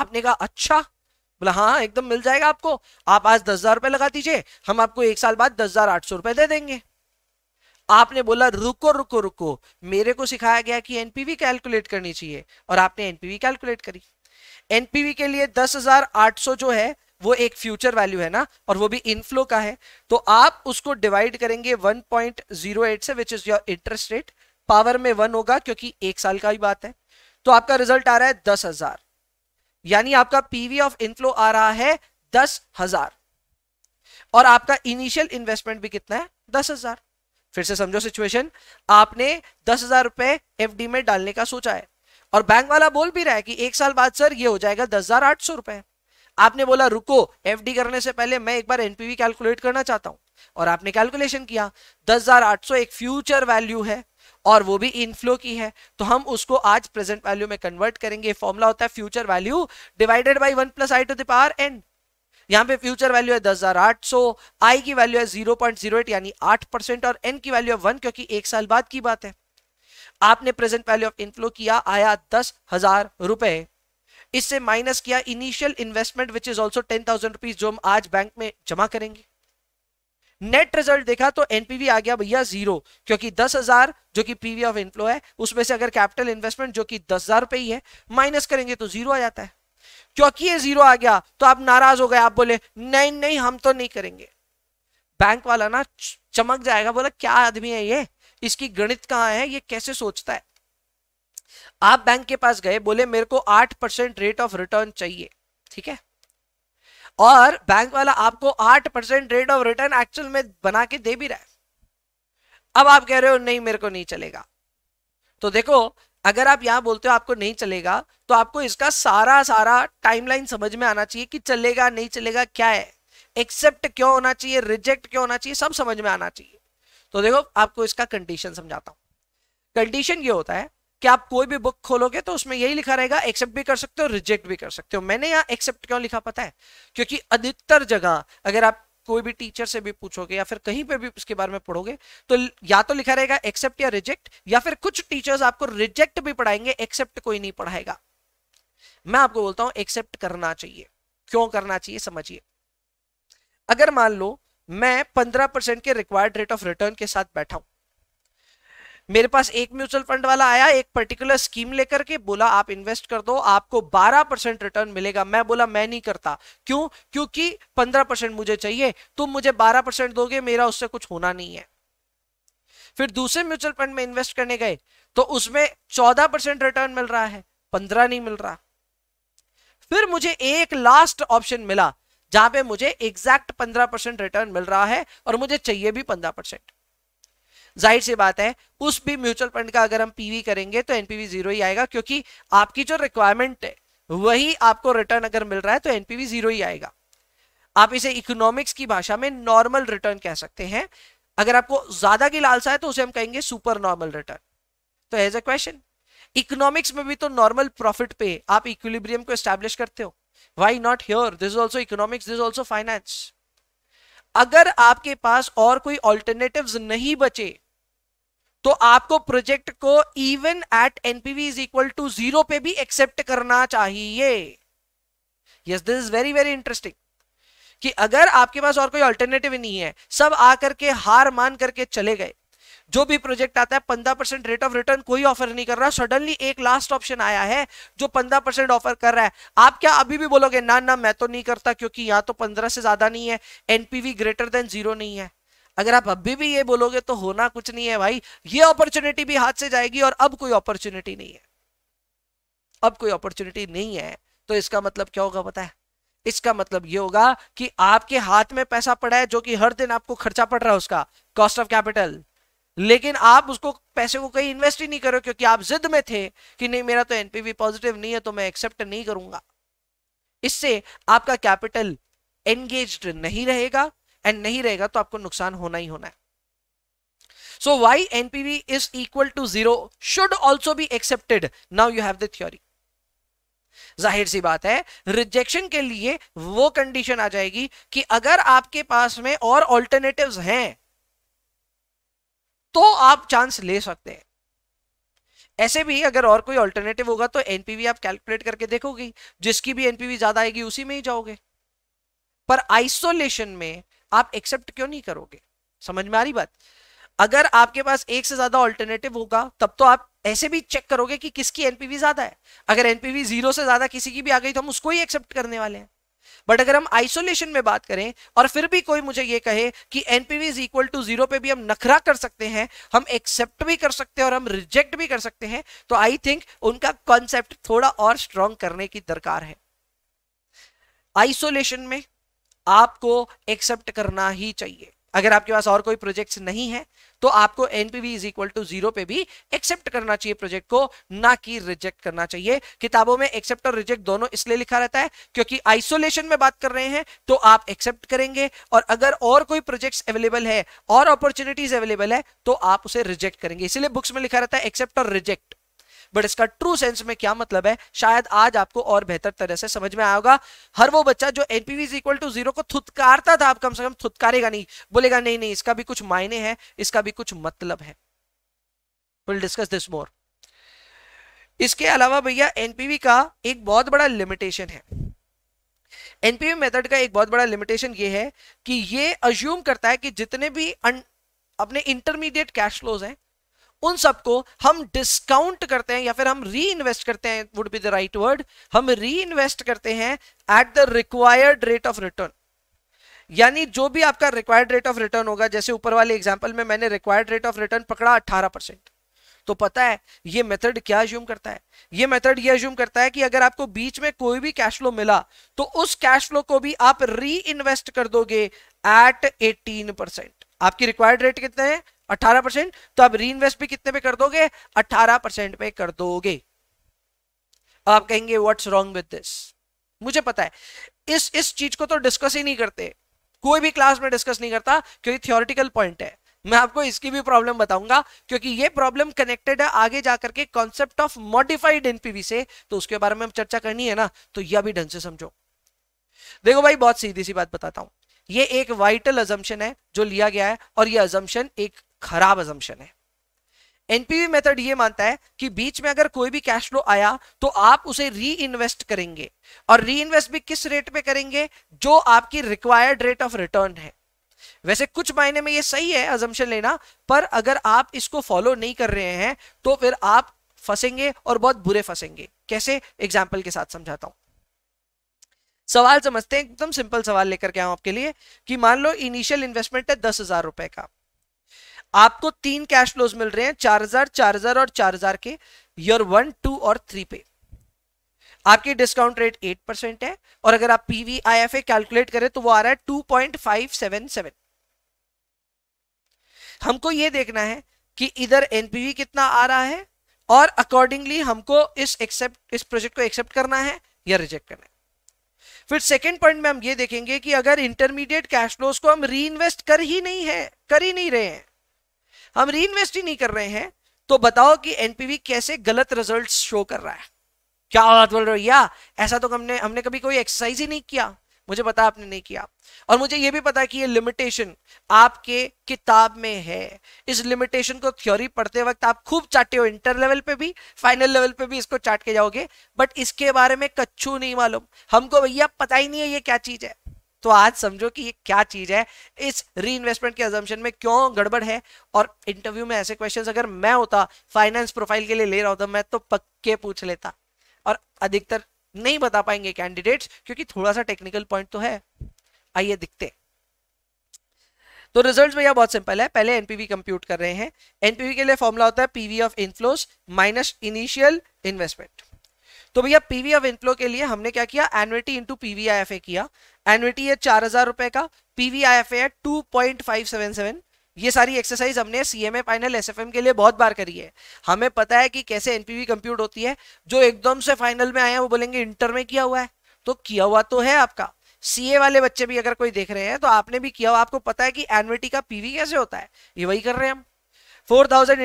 आपने कहा अच्छा बोला हाँ, हाँ एकदम मिल जाएगा आपको आप आज दस हजार रुपए लगा दीजिए हम आपको एक साल बाद दस हजार आठ सौ रुपए दे देंगे आपने बोला रुको रुको रुको मेरे को सिखाया गया कि एनपीवी कैलकुलेट करनी चाहिए और आपने एनपीवी कैलकुलेट करी एनपीवी के लिए 10,800 जो है वो एक फ्यूचर वैल्यू है ना और वो भी इनफ्लो का है तो आप उसको डिवाइड करेंगे 1.08 से which is your interest rate power में वन होगा क्योंकि एक साल का ही बात है तो आपका रिजल्ट आ रहा है दस हजार यानी आपका पीवी ऑफ इनफ्लो आ रहा है दस हजार और आपका इनिशियल इन्वेस्टमेंट भी कितना है दस हजार फिर से समझो सिचुएशन आपने दस हजार रुपए एफ में डालने का सोचा है और बैंक वाला बोल भी रहा है कि एक साल बाद सर ये हो जाएगा दस हजार आठ सौ रुपए आपने बोला रुको एफ करने से पहले मैं एक बार एनपीवी कैलकुलेट करना चाहता हूं और आपने कैलकुलेशन किया दस हजार आठ सौ एक फ्यूचर वैल्यू है और वो भी इनफ्लो की है तो हम उसको आज प्रेजेंट वैल्यू में कन्वर्ट करेंगे फॉर्मुला होता है future value divided by one plus I to the power and यहाँ पे फ्यूचर वैल्यू है दस हजार आठ सौ आई की वैल्यू है जीरो पॉइंट जीरो एट यानी आठ परसेंट और एन की वैल्यू है वन क्योंकि एक साल बाद की बात है आपने प्रेजेंट वैल्यू ऑफ इनफ्लो किया आया दस हजार रुपए इससे माइनस किया initial investment which is also ten thousand rupees जो हम आज बैंक में जमा करेंगे नेट रिजल्ट देखा तो एनपीवी आ गया भैया जीरो क्योंकि दस हजार जो कि पीवी ऑफ इनफ्लो है उसमें से अगर कैपिटल इन्वेस्टमेंट जो कि दस हजार रुपए ही है माइनस करेंगे तो जीरो आ जाता है क्योंकि ये जीरो आ गया तो आप नाराज हो गए आप बोले नहीं नहीं हम तो नहीं करेंगे बैंक वाला ना चमक जाएगा बोला क्या आदमी है ये इसकी गणित कहाँ है ये कैसे सोचता है आप बैंक के पास गए बोले मेरे को आठ परसेंट रेट ऑफ रिटर्न चाहिए ठीक है और बैंक वाला आपको आठ percent rate of return actual में बना के दे भी रहा है अब आप कह रहे हो नहीं मेरे को नहीं चलेगा तो देखो अगर आप यहां बोलते हो आपको नहीं चलेगा तो आपको इसका सारा सारा टाइमलाइन समझ में आना चाहिए कि चलेगा नहीं चलेगा क्या है एक्सेप्ट क्यों होना चाहिए रिजेक्ट क्यों होना चाहिए सब समझ में आना चाहिए तो देखो आपको इसका कंडीशन समझाता हूँ कंडीशन ये होता है कि आप कोई भी बुक खोलोगे तो उसमें यही लिखा रहेगा एक्सेप्ट भी कर सकते हो रिजेक्ट भी कर सकते हो मैंने यहाँ एक्सेप्ट क्यों लिखा पता है क्योंकि अधिकतर जगह अगर आप कोई भी टीचर से भी पूछोगे या फिर कहीं पे भी इसके बारे में पढ़ोगे तो या तो लिखा रहेगा एक्सेप्ट या रिजेक्ट या फिर कुछ टीचर्स आपको रिजेक्ट भी पढ़ाएंगे एक्सेप्ट कोई नहीं पढ़ाएगा मैं आपको बोलता हूं एक्सेप्ट करना चाहिए क्यों करना चाहिए समझिए अगर मान लो मैं पंद्रह परसेंट के रिक्वायर्ड रेट ऑफ रिटर्न के साथ बैठा हूं मेरे पास एक म्यूचुअल फंड वाला आया एक पर्टिकुलर स्कीम लेकर के बोला आप इन्वेस्ट कर दो आपको 12 परसेंट रिटर्न मिलेगा मैं बोला मैं नहीं करता क्यों क्योंकि 15 परसेंट मुझे चाहिए तुम मुझे 12 परसेंट दोगे मेरा उससे कुछ होना नहीं है फिर दूसरे म्यूचुअल फंड में इन्वेस्ट करने गए तो उसमें चौदह परसेंट रिटर्न मिल रहा है पंद्रह नहीं मिल रहा फिर मुझे एक लास्ट ऑप्शन मिला जहां पे मुझे एग्जैक्ट पंद्रह परसेंट रिटर्न मिल रहा है और मुझे चाहिए भी पंद्रह परसेंट जाहिर सी बात है उस भी म्यूचुअल फंड का अगर हम पीवी करेंगे तो एनपीवी जीरो ही आएगा क्योंकि आपकी जो रिक्वायरमेंट है वही आपको रिटर्न अगर मिल रहा है तो एनपीवी जीरो ही आएगा आप इसे इकोनॉमिक्स की भाषा में नॉर्मल रिटर्न कह सकते हैं अगर आपको ज्यादा की लालसा है तो उसे हम कहेंगे सुपर नॉर्मल रिटर्न तो एज अ क्वेश्चन इकोनॉमिक्स में भी तो नॉर्मल प्रॉफिट पे आप इक्विलिब्रियम को एस्टेब्लिश करते हो why not here this also economics this also finance अगर आपके पास और कोई ऑल्टरनेटिव नहीं बचे तो आपको प्रोजेक्ट को even at NPV is equal to zero पे भी एक्सेप्ट करना चाहिए yes this is very very interesting कि अगर आपके पास और कोई ऑल्टरनेटिव नहीं है सब आकर के हार मान करके चले गए जो भी प्रोजेक्ट आता है पंद्रह परसेंट रेट ऑफ रिटर्न कोई ऑफर नहीं कर रहा सडनली एक लास्ट ऑप्शन आया है जो पंद्रह परसेंट ऑफर कर रहा है आप क्या अभी भी बोलोगे ना ना मैं तो नहीं करता क्योंकि यहां तो पंद्रह से ज्यादा नहीं है एनपीवी ग्रेटर देन जीरो नहीं है अगर आप अभी भी ये बोलोगे तो होना कुछ नहीं है भाई ये अपॉर्चुनिटी भी हाथ से जाएगी और अब कोई अपॉर्चुनिटी नहीं है अब कोई अपॉर्चुनिटी नहीं है तो इसका मतलब क्या होगा पता है इसका मतलब ये होगा कि आपके हाथ में पैसा पड़ा है जो कि हर दिन आपको खर्चा पड़ रहा है उसका कॉस्ट ऑफ कैपिटल लेकिन आप उसको पैसे को कहीं इन्वेस्ट ही नहीं करो क्योंकि आप जिद में थे कि नहीं मेरा तो एनपीवी पॉजिटिव नहीं है तो मैं एक्सेप्ट नहीं करूंगा इससे आपका कैपिटल एंगेज नहीं रहेगा एंड नहीं रहेगा तो आपको नुकसान होना ही होना है so why NPV is equal to zero should also be accepted now you have the theory जाहिर सी बात है रिजेक्शन के लिए वो कंडीशन आ जाएगी कि अगर आपके पास में और ऑल्टरनेटिव हैं तो आप चांस ले सकते हैं ऐसे भी अगर और कोई ऑल्टरनेटिव होगा तो एनपीवी आप कैलकुलेट करके देखोगे जिसकी भी एनपीवी ज्यादा आएगी उसी में ही जाओगे पर आइसोलेशन में आप एक्सेप्ट क्यों नहीं करोगे समझ में आ रही बात अगर आपके पास एक से ज्यादा ऑल्टरनेटिव होगा तब तो आप ऐसे भी चेक करोगे कि किसकी एनपीवी ज्यादा है अगर एनपीवी जीरो से ज्यादा किसी की भी आ गई तो हम उसको ही एक्सेप्ट करने वाले हैं बट अगर हम आइसोलेशन में बात करें और फिर भी कोई मुझे ये कहे कि NPV is equal to zero पे भी हम नखरा कर सकते हैं हम एक्सेप्ट भी कर सकते हैं और हम रिजेक्ट भी कर सकते हैं तो आई थिंक उनका कॉन्सेप्ट थोड़ा और स्ट्रॉन्ग करने की दरकार है आइसोलेशन में आपको एक्सेप्ट करना ही चाहिए अगर आपके पास और कोई प्रोजेक्ट्स नहीं है तो आपको NPV is equal to zero पे भी एक्सेप्ट करना चाहिए प्रोजेक्ट को ना कि रिजेक्ट करना चाहिए किताबों में एक्सेप्ट और रिजेक्ट दोनों इसलिए लिखा रहता है क्योंकि आइसोलेशन में बात कर रहे हैं तो आप एक्सेप्ट करेंगे और अगर और कोई प्रोजेक्ट अवेलेबल है और अपॉर्चुनिटीज अवेलेबल है तो आप उसे रिजेक्ट करेंगे इसीलिए बुक्स में लिखा रहता है एक्सेप्ट और रिजेक्ट बट इसका ट्रू सेंस में क्या मतलब है शायद आज आपको और बेहतर तरह से समझ में आएगा हर वो बच्चा जो NPV is equal to zero को थुतकारता था आप कम से कम थुतकारेगा नहीं बोलेगा नहीं नहीं इसका भी कुछ मायने है इसका भी कुछ मतलब है विल डिस्कस दिस मोर इसके अलावा भैया एनपीवी का एक बहुत बड़ा लिमिटेशन है एनपीवी मेथड का एक बहुत बड़ा लिमिटेशन ये है कि ये अज्यूम करता है कि जितने भी अपने इंटरमीडिएट कैश फ्लोज हैं उन सबको हम डिस्काउंट करते हैं या फिर हम री इन्वेस्ट करते हैं would be the right word हम री इन्वेस्ट करते हैं at the required rate of return यानी जो भी आपका रिक्वायर्ड रेट ऑफ रिटर्न होगा जैसे ऊपर वाले एग्जाम्पल में मैंने रिक्वायर्ड रेट ऑफ रिटर्न पकड़ा अट्ठारह परसेंट तो पता है ये मेथड क्या अज्यूम करता है ये मेथड ये अज्यूम करता है कि अगर आपको बीच में कोई भी कैश फ्लो मिला तो उस कैश फ्लो को भी आप री इन्वेस्ट कर दोगे एट एटीन परसेंट आपकी रिक्वायर्ड रेट कितने हैं अठारह परसेंट तो आप री इन्वेस्ट भी कितने पे कर दोगे अठारह परसेंट पे कर दोगे आप कहेंगे व्हाट्स रॉन्ग विद दिस मुझे पता है इस इस चीज को तो डिस्कस ही नहीं करते कोई भी क्लास में डिस्कस नहीं करता क्योंकि थियोरिटिकल पॉइंट है मैं आपको इसकी भी प्रॉब्लम बताऊंगा क्योंकि ये प्रॉब्लम कनेक्टेड है आगे जाकर के कॉन्सेप्ट ऑफ मॉडिफाइड एनपीवी से तो उसके बारे में चर्चा करनी है ना तो यह भी ढंग से समझो देखो भाई बहुत सीधी सी बात बताता हूं ये एक वाइटल अजम्पशन है जो लिया गया है और ये अजम्पशन एक खराब अजम्पन है एनपीवी मेथड ये मानता है कि बीच में अगर कोई भी कैश फ्लो आया तो आप उसे री इन्वेस्ट करेंगे और री इन्वेस्ट भी किस रेट पे करेंगे जो आपकी रिक्वायर्ड रेट ऑफ रिटर्न है वैसे कुछ मायने में ये सही है अजम्पन लेना पर अगर आप इसको फॉलो नहीं कर रहे हैं तो फिर आप फंसेंगे और बहुत बुरे फंसेंगे कैसे एग्जाम्पल के साथ समझाता हूं सवाल समझते हैं एकदम सिंपल सवाल लेकर के आऊं आपके लिए कि मान लो इनिशियल इन्वेस्टमेंट है दस हजार रुपए का आपको तीन कैश फ्लोज मिल रहे हैं चार हजार चार हजार और चार हजार के ईयर वन टू और थ्री पे आपके डिस्काउंट रेट एट परसेंट है और अगर आप ए कैलकुलेट करें तो वो आ रहा है two point five seven seven हमको ये देखना है कि इधर एनपीवी कितना आ रहा है और अकॉर्डिंगली हमको इस एक्सेप्ट इस प्रोजेक्ट को एक्सेप्ट करना है या रिजेक्ट करना है फिर सेकेंड पॉइंट में हम ये देखेंगे कि अगर इंटरमीडिएट कैश फ्लोज को हम री कर ही नहीं है कर ही नहीं रहे हैं हम री इन्वेस्ट ही नहीं कर रहे हैं तो बताओ कि एनपीवी कैसे गलत रिजल्ट शो कर रहा है क्या बात बोल रहे हो या ऐसा तो हमने हमने कभी कोई एक्सरसाइज ही नहीं किया मुझे पता आपने नहीं किया और मुझे यह भी पता है कि ये लिमिटेशन आपके किताब में है इस लिमिटेशन को थ्योरी पढ़ते वक्त आप खूब चाटे हो इंटर लेवल पे भी फाइनल लेवल पे भी इसको चाट के जाओगे बट इसके बारे में कच्चू नहीं मालूम हमको भैया पता ही नहीं है ये क्या चीज है तो आज समझो कि ये क्या चीज है इस री इन्वेस्टमेंट के एजम्पन में क्यों गड़बड़ है और इंटरव्यू में ऐसे क्वेश्चंस अगर मैं होता फाइनेंस प्रोफाइल के लिए ले रहा होता मैं तो पक्के पूछ लेता और अधिकतर नहीं बता पाएंगे कैंडिडेट्स क्योंकि थोड़ा सा टेक्निकल पॉइंट तो है आइए दिखते तो रिजल्ट भैया बहुत सिंपल है पहले एनपीवी कंप्यूट कर रहे हैं एनपीवी के लिए फॉर्मूला होता है PV of inflows minus initial investment तो भैया पीवी ऑफ इनफ्लो के लिए हमने क्या किया एनुअटी इंटू पीवीआईएफए किया एनविटी है चार हजार रुपए का पीवीआईएफए है two point five seven seven ये सारी एक्सरसाइज हमने C M A final S F M के लिए बहुत बार करी है हमें पता है कि कैसे एनपीवी कंप्यूट होती है जो एकदम से फाइनल में आए हैं वो बोलेंगे इंटर में किया हुआ है तो किया हुआ तो है आपका सीए वाले बच्चे भी अगर कोई देख रहे हैं तो आपने भी किया हुआ आपको पता है कि एनविटी का पीवी कैसे होता है ये वही कर रहे हैं हम 4000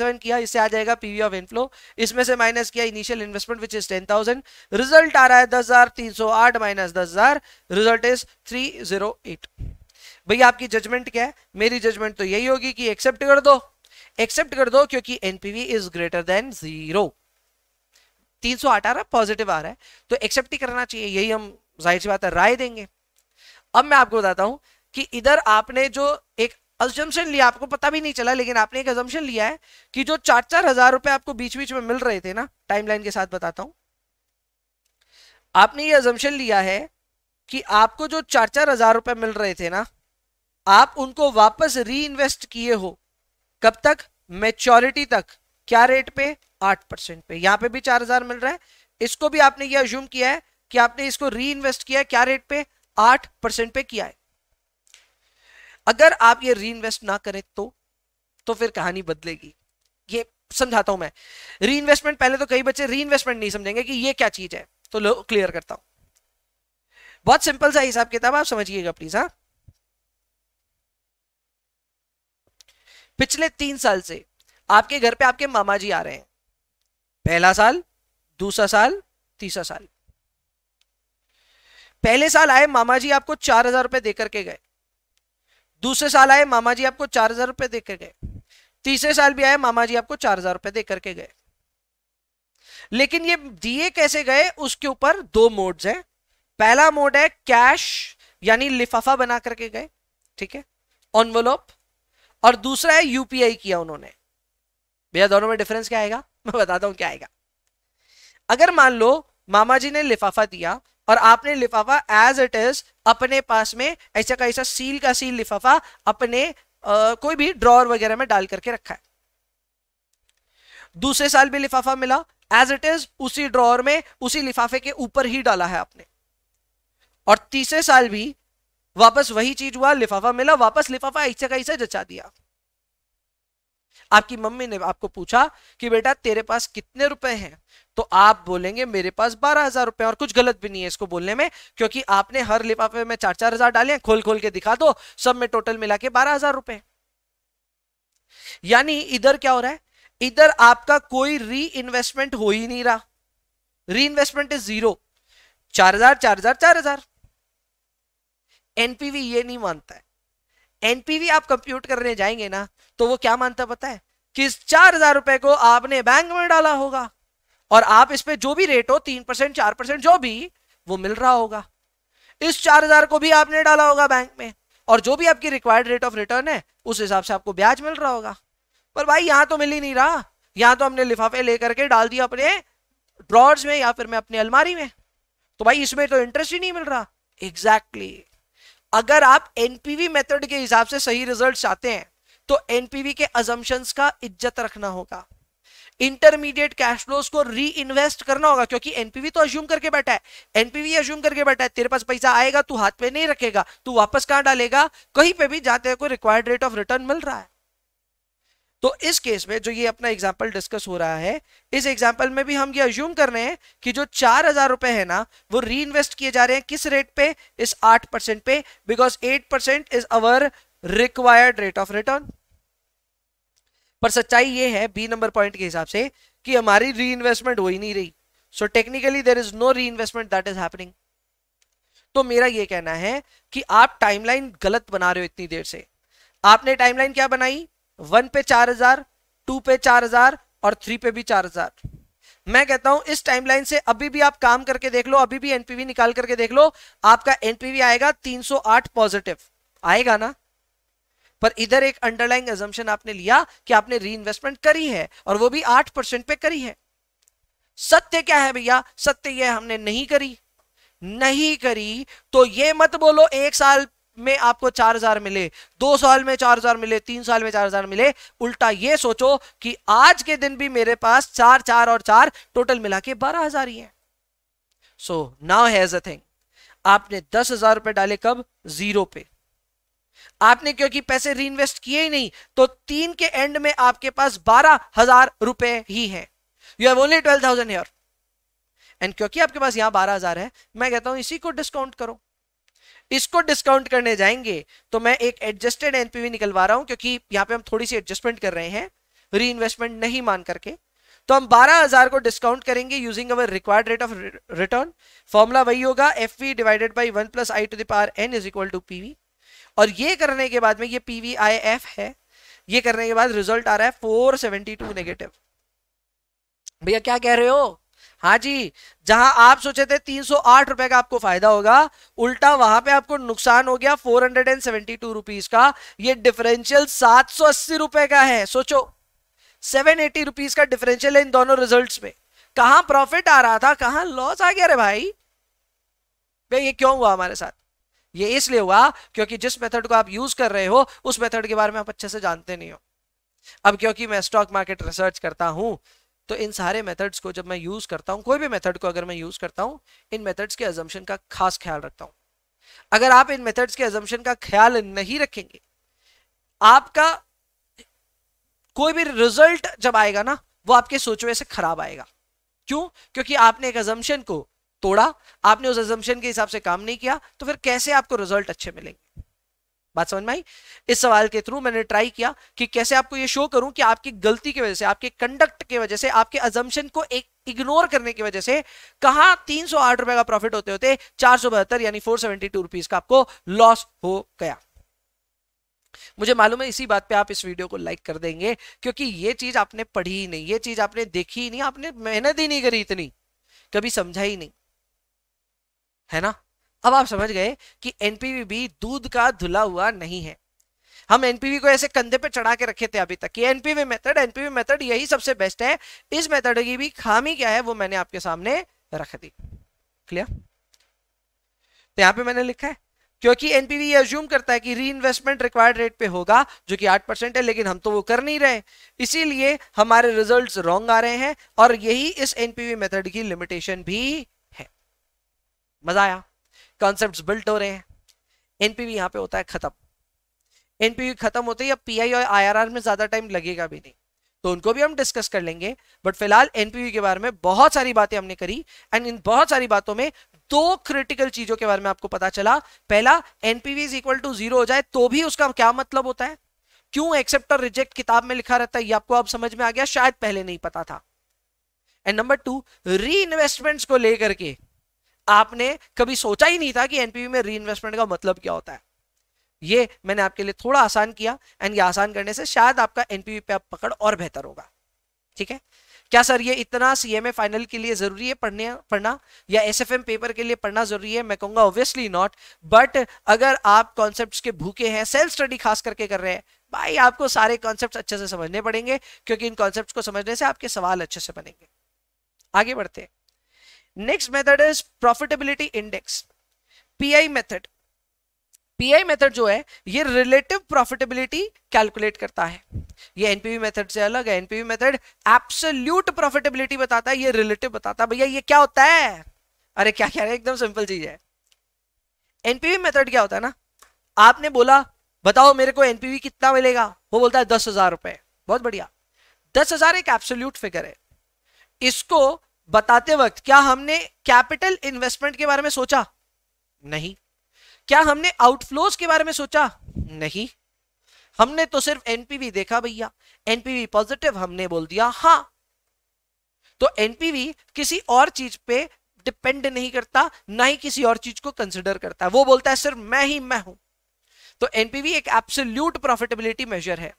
थाउजेंड किया इससे आ जाएगा पीवी ऑफ इनफ्लो इसमें से माइनस किया इनिशियल इन्वेस्टमेंट विच इज 10000 रिजल्ट आ रहा है 10308 हजार तीन माइनस दस रिजल्ट इज 308 जीरो भैया आपकी जजमेंट क्या है मेरी जजमेंट तो यही होगी कि एक्सेप्ट कर दो एक्सेप्ट कर दो क्योंकि NPV is greater than zero तीन सौ आठ आ रहा है पॉजिटिव आ रहा है तो एक्सेप्ट ही करना चाहिए यही हम जाहिर सी बात है राय देंगे अब मैं आपको बताता हूं कि इधर आपने जो एक अजम्पन लिया आपको पता भी नहीं चला लेकिन आपने एक अजम्पन लिया है कि जो चार चार हजार रुपए आपको बीच बीच में मिल रहे थे ना टाइमलाइन के साथ बताता हूं आपने ये अजम्पन लिया है कि आपको जो चार चार हजार रुपए मिल रहे थे ना आप उनको वापस री इन्वेस्ट किए हो कब तक मेच्योरिटी तक क्या रेट पे आठ परसेंट पे यहां पे भी चार हजार मिल रहा है इसको भी आपने ये अज्यूम किया है कि आपने इसको री इन्वेस्ट किया है क्या रेट पे आठ परसेंट पे किया है अगर आप ये री ना करें तो तो फिर कहानी बदलेगी ये समझाता हूं मैं री इन्वेस्टमेंट पहले तो कई बच्चे री इन्वेस्टमेंट नहीं समझेंगे कि ये क्या चीज है तो क्लियर करता हूं बहुत सिंपल सा हिसाब किताब आप समझिएगा प्लीज हाँ पिछले तीन साल से आपके घर पे आपके मामा जी आ रहे हैं पहला साल दूसरा साल तीसरा साल पहले साल आए मामा जी आपको चार हजार रुपए देकर के गए दूसरे साल आए मामा जी आपको चार हजार रुपए देकर गए तीसरे साल भी आए मामा जी आपको चार हजार रुपए देकर के गए लेकिन ये दिए कैसे गए उसके ऊपर दो मोड्स हैं पहला मोड है कैश यानी लिफाफा बना करके गए ठीक है ऑनवलोप और दूसरा है यूपीआई किया उन्होंने भैया दोनों में डिफरेंस क्या आएगा मैं बताता हूं क्या आएगा अगर मान लो मामा जी ने लिफाफा दिया और आपने लिफाफा एज इट इज अपने पास में ऐसा का ऐसा सील का सील लिफाफा अपने आ, कोई भी ड्रॉर वगैरह में डाल करके रखा है दूसरे साल भी लिफाफा मिला एज इट इज उसी ड्रॉर में उसी लिफाफे के ऊपर ही डाला है आपने और तीसरे साल भी वापस वही चीज हुआ लिफाफा मिला वापस लिफाफा ऐसे का ऐसा जचा दिया आपकी मम्मी ने आपको पूछा कि बेटा तेरे पास कितने रुपए हैं तो आप बोलेंगे मेरे पास बारह हजार रुपए और कुछ गलत भी नहीं है इसको बोलने में क्योंकि आपने हर लिफाफे में चार चार हजार डाले खोल खोल के दिखा दो सब में टोटल मिला के बारह हजार रुपए यानी इधर क्या हो रहा है इधर आपका कोई री इन्वेस्टमेंट हो ही नहीं रहा री इन्वेस्टमेंट इज जीरो चार हजार चार हजार चार हजार एनपीवी ये नहीं मानता है एनपीवी आप कंप्यूट करने जाएंगे ना तो वो क्या मानता पता है कि चार हजार रुपए को आपने बैंक में डाला होगा और आप इस पे जो भी रेट हो तीन परसेंट चार परसेंट जो भी वो मिल रहा होगा इस चार हजार को भी आपने डाला होगा बैंक में और जो भी आपकी रिक्वायर्ड रेट ऑफ रिटर्न है उस हिसाब से आपको ब्याज मिल रहा होगा पर भाई यहां तो मिल ही नहीं रहा यहां तो हमने लिफाफे लेकर के डाल दिया अपने ड्रॉर्स में या फिर मैं अपनी अलमारी में तो भाई इसमें तो इंटरेस्ट ही नहीं मिल रहा एग्जैक्टली exactly. अगर आप एनपीवी मेथड के हिसाब से सही रिजल्ट चाहते हैं तो एनपीवी के अजम्पन्स का इज्जत रखना होगा इंटरमीडिएट कैश फ्लोज को री इन्वेस्ट करना होगा क्योंकि एनपीवी तो अज्यूम करके बैठा है एनपीवी अज्यूम करके बैठा है तेरे पास पैसा आएगा तू हाथ पे नहीं रखेगा तू वापस कहां डालेगा कहीं पे भी जाते हैं कोई रिक्वायर्ड रेट ऑफ रिटर्न मिल रहा है तो इस केस में जो ये अपना एग्जाम्पल डिस्कस हो रहा है इस एग्जाम्पल में भी हम ये अज्यूम कर रहे हैं कि जो चार हजार रुपए है ना वो री इन्वेस्ट किए जा रहे हैं किस रेट पे इस आठ परसेंट पे because eight percent is our required rate of return पर सच्चाई ये है बी नंबर पॉइंट के हिसाब से कि हमारी री इन्वेस्टमेंट हो ही नहीं रही so technically there is no reinvestment that is happening तो मेरा ये कहना है कि आप टाइमलाइन गलत बना रहे हो इतनी देर से आपने टाइमलाइन क्या बनाई वन पे चार हजार टू पे चार हजार और थ्री पे भी चार हजार मैं कहता हूं इस टाइमलाइन से अभी भी आप काम करके देख लो अभी भी एनपीवी निकाल करके देख लो आपका एनपीवी आएगा 308 पॉजिटिव आएगा ना पर इधर एक अंडरलाइंग एजम्पन आपने लिया कि आपने री करी है और वो भी आठ परसेंट पे करी है सत्य क्या है भैया सत्य यह हमने नहीं करी नहीं करी तो ये मत बोलो एक साल में आपको चार हजार मिले दो साल में चार हजार मिले तीन साल में चार हजार मिले उल्टा ये सोचो कि आज के दिन भी मेरे पास चार चार और चार टोटल मिला के बारह हजार ही है so now has a thing आपने दस हजार रुपए डाले कब जीरो पे आपने क्योंकि पैसे री किए ही नहीं तो तीन के एंड में आपके पास बारह हजार रुपए ही है you have only twelve thousand here and क्योंकि आपके पास यहां बारह हजार है मैं कहता हूं इसी को डिस्काउंट करो इसको डिस्काउंट करने जाएंगे तो मैं एक एडजस्टेड एनपीवी निकलवा रहा हूं क्योंकि यहां पे हम थोड़ी सी एडजस्टमेंट कर रहे हैं री नहीं मान करके तो हम 12000 को डिस्काउंट करेंगे using our required rate of return formula वही होगा F V divided by one plus I to the power N is equal to PV और ये करने के बाद में ये पी है ये करने के बाद रिजल्ट आ रहा है फोर सेवेंटी टू नेगेटिव भैया क्या कह रहे हो हाँ जी जहां आप सोचे थे तीन सौ आठ रुपए का आपको फायदा होगा उल्टा वहां पे आपको नुकसान हो गया four hundred and seventy two rupees का ये डिफरेंशियल सात सौ अस्सी रुपए का है सोचो सेवन एटी रुपीज का डिफरेंशियल है इन दोनों रिजल्ट में कहा प्रॉफिट आ रहा था कहा लॉस आ गया रे भाई भैया ये क्यों हुआ हमारे साथ ये इसलिए हुआ क्योंकि जिस मेथड को आप यूज कर रहे हो उस मेथड के बारे में आप अच्छे से जानते नहीं हो अब क्योंकि मैं स्टॉक मार्केट रिसर्च करता हूं तो इन सारे मेथड्स को जब मैं यूज करता हूं कोई भी मेथड को अगर मैं यूज करता हूं इन मेथड्स के एजम्पन का खास ख्याल रखता हूं अगर आप इन मेथड्स के एजम्पन का ख्याल नहीं रखेंगे आपका कोई भी रिजल्ट जब आएगा ना वो आपके सोचवे से खराब आएगा क्यों क्योंकि आपने एक एजम्पन को तोड़ा आपने उस एजम्पन के हिसाब से काम नहीं किया तो फिर कैसे आपको रिजल्ट अच्छे मिलेंगे बात समझ में आई इस सवाल के थ्रू मैंने ट्राई किया कि कैसे आपको ये शो करूं कि आपकी गलती की वजह से आपके कंडक्ट के वजह से आपके अजम्पन को एक इग्नोर करने की वजह से कहा तीन सौ आठ रुपए का प्रॉफिट होते होते चार सौ बहत्तर यानी फोर सेवेंटी टू रुपीज का आपको लॉस हो गया मुझे मालूम है इसी बात पे आप इस वीडियो को लाइक कर देंगे क्योंकि ये चीज आपने पढ़ी ही नहीं ये चीज आपने देखी ही नहीं आपने मेहनत ही नहीं करी इतनी कभी समझा ही नहीं है ना अब आप समझ गए कि एनपीवी भी दूध का धुला हुआ नहीं है हम एनपीवी को ऐसे कंधे पे चढ़ा के रखे थे अभी तक कि एनपीवी मेथड एनपीवी मेथड यही सबसे बेस्ट है इस मेथड की भी खामी क्या है वो मैंने आपके सामने रख दी क्लियर तो यहां पे मैंने लिखा है क्योंकि एनपीवी ये अज्यूम करता है कि री इन्वेस्टमेंट रिक्वायर्ड रेट पे होगा जो कि आठ परसेंट है लेकिन हम तो वो कर नहीं रहे इसीलिए हमारे रिजल्ट्स रॉन्ग आ रहे हैं और यही इस एनपीवी मेथड की लिमिटेशन भी मजा आया कॉन्सेप्ट बिल्ट हो रहे हैं एनपीवी यहाँ पे होता है खत्म एनपीवी खत्म होते ही अब पीआई और आईआरआर में ज्यादा टाइम लगेगा भी नहीं तो उनको भी हम डिस्कस कर लेंगे बट फिलहाल एनपीवी के बारे में बहुत सारी बातें हमने करी एंड इन बहुत सारी बातों में दो क्रिटिकल चीजों के बारे में आपको पता चला पहला NPV is equal to zero हो जाए तो भी उसका क्या मतलब होता है क्यों एक्सेप्ट और रिजेक्ट किताब में लिखा रहता है ये आपको अब समझ में आ गया शायद पहले नहीं पता था and number two reinvestments को लेकर के आपने कभी सोचा ही नहीं था कि एनपीवी में री का मतलब क्या होता है ये मैंने आपके लिए थोड़ा आसान किया एंड ये आसान करने से शायद आपका एनपीवी पे आप पकड़ और बेहतर होगा ठीक है क्या सर ये इतना सीएमए फाइनल के लिए जरूरी है पढ़ने पढ़ना या एसएफएम पेपर के लिए पढ़ना जरूरी है मैं कहूंगा ऑब्वियसली नॉट बट अगर आप कॉन्सेप्ट्स के भूखे हैं सेल्फ स्टडी खास करके कर रहे हैं भाई आपको सारे कॉन्सेप्ट अच्छे से समझने पड़ेंगे क्योंकि इन कॉन्सेप्ट को समझने से आपके सवाल अच्छे से बनेंगे आगे बढ़ते हैं next method is profitability index pi method PI method जो है ये रिलेटिव प्रॉफिटेबिलिटी कैलकुलेट करता है ये एनपीवी मेथड से अलग है एनपीवी मेथड एप्सल्यूट प्रॉफिटेबिलिटी बताता है ये रिलेटिव बताता है भैया ये क्या होता है अरे क्या क्या एकदम सिंपल चीज है एनपीवी मेथड क्या होता है ना आपने बोला बताओ मेरे को एनपीवी कितना मिलेगा वो बोलता है दस हजार रुपए बहुत बढ़िया दस हजार एक एप्सोल्यूट फिगर है इसको बताते वक्त क्या हमने कैपिटल इन्वेस्टमेंट के बारे में सोचा नहीं क्या हमने आउटफ्लोज के बारे में सोचा नहीं हमने तो सिर्फ एनपीवी देखा भैया एनपीवी पॉजिटिव हमने बोल दिया हा तो एनपीवी किसी और चीज पे डिपेंड नहीं करता ना ही किसी और चीज को कंसिडर करता है वो बोलता है सिर्फ मैं ही मैं हूं तो एनपीवी एक एप्सोल्यूट प्रॉफिटेबिलिटी मेजर है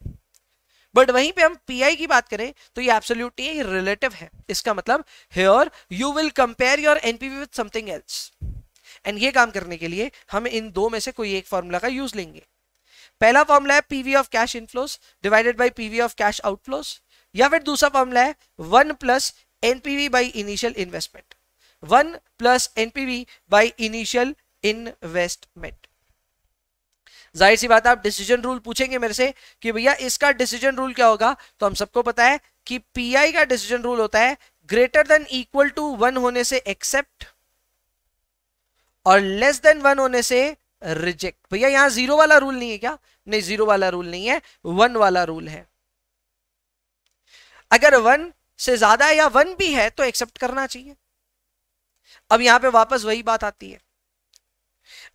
बट वहीं पे हम पी की बात करें तो ये एब्सोल्यूटली है ये रिलेटिव है इसका मतलब here you will compare your NPV with something else and ये काम करने के लिए हम इन दो में से कोई एक फॉर्मूला का यूज लेंगे पहला फॉर्मूला है PV of cash inflows divided by PV of cash outflows या फिर दूसरा फॉर्मूला है one plus NPV by initial investment one plus NPV by initial investment जाहिर सी बात है आप डिसीजन रूल पूछेंगे मेरे से कि भैया इसका डिसीजन रूल क्या होगा तो हम सबको पता है कि पीआई का डिसीजन रूल होता है greater than equal to one होने से एक्सेप्ट और लेस देन वन होने से रिजेक्ट भैया यहां जीरो वाला रूल नहीं है क्या नहीं जीरो वाला रूल नहीं है वन वाला रूल है अगर वन से ज्यादा या वन भी है तो एक्सेप्ट करना चाहिए अब यहां पे वापस वही बात आती है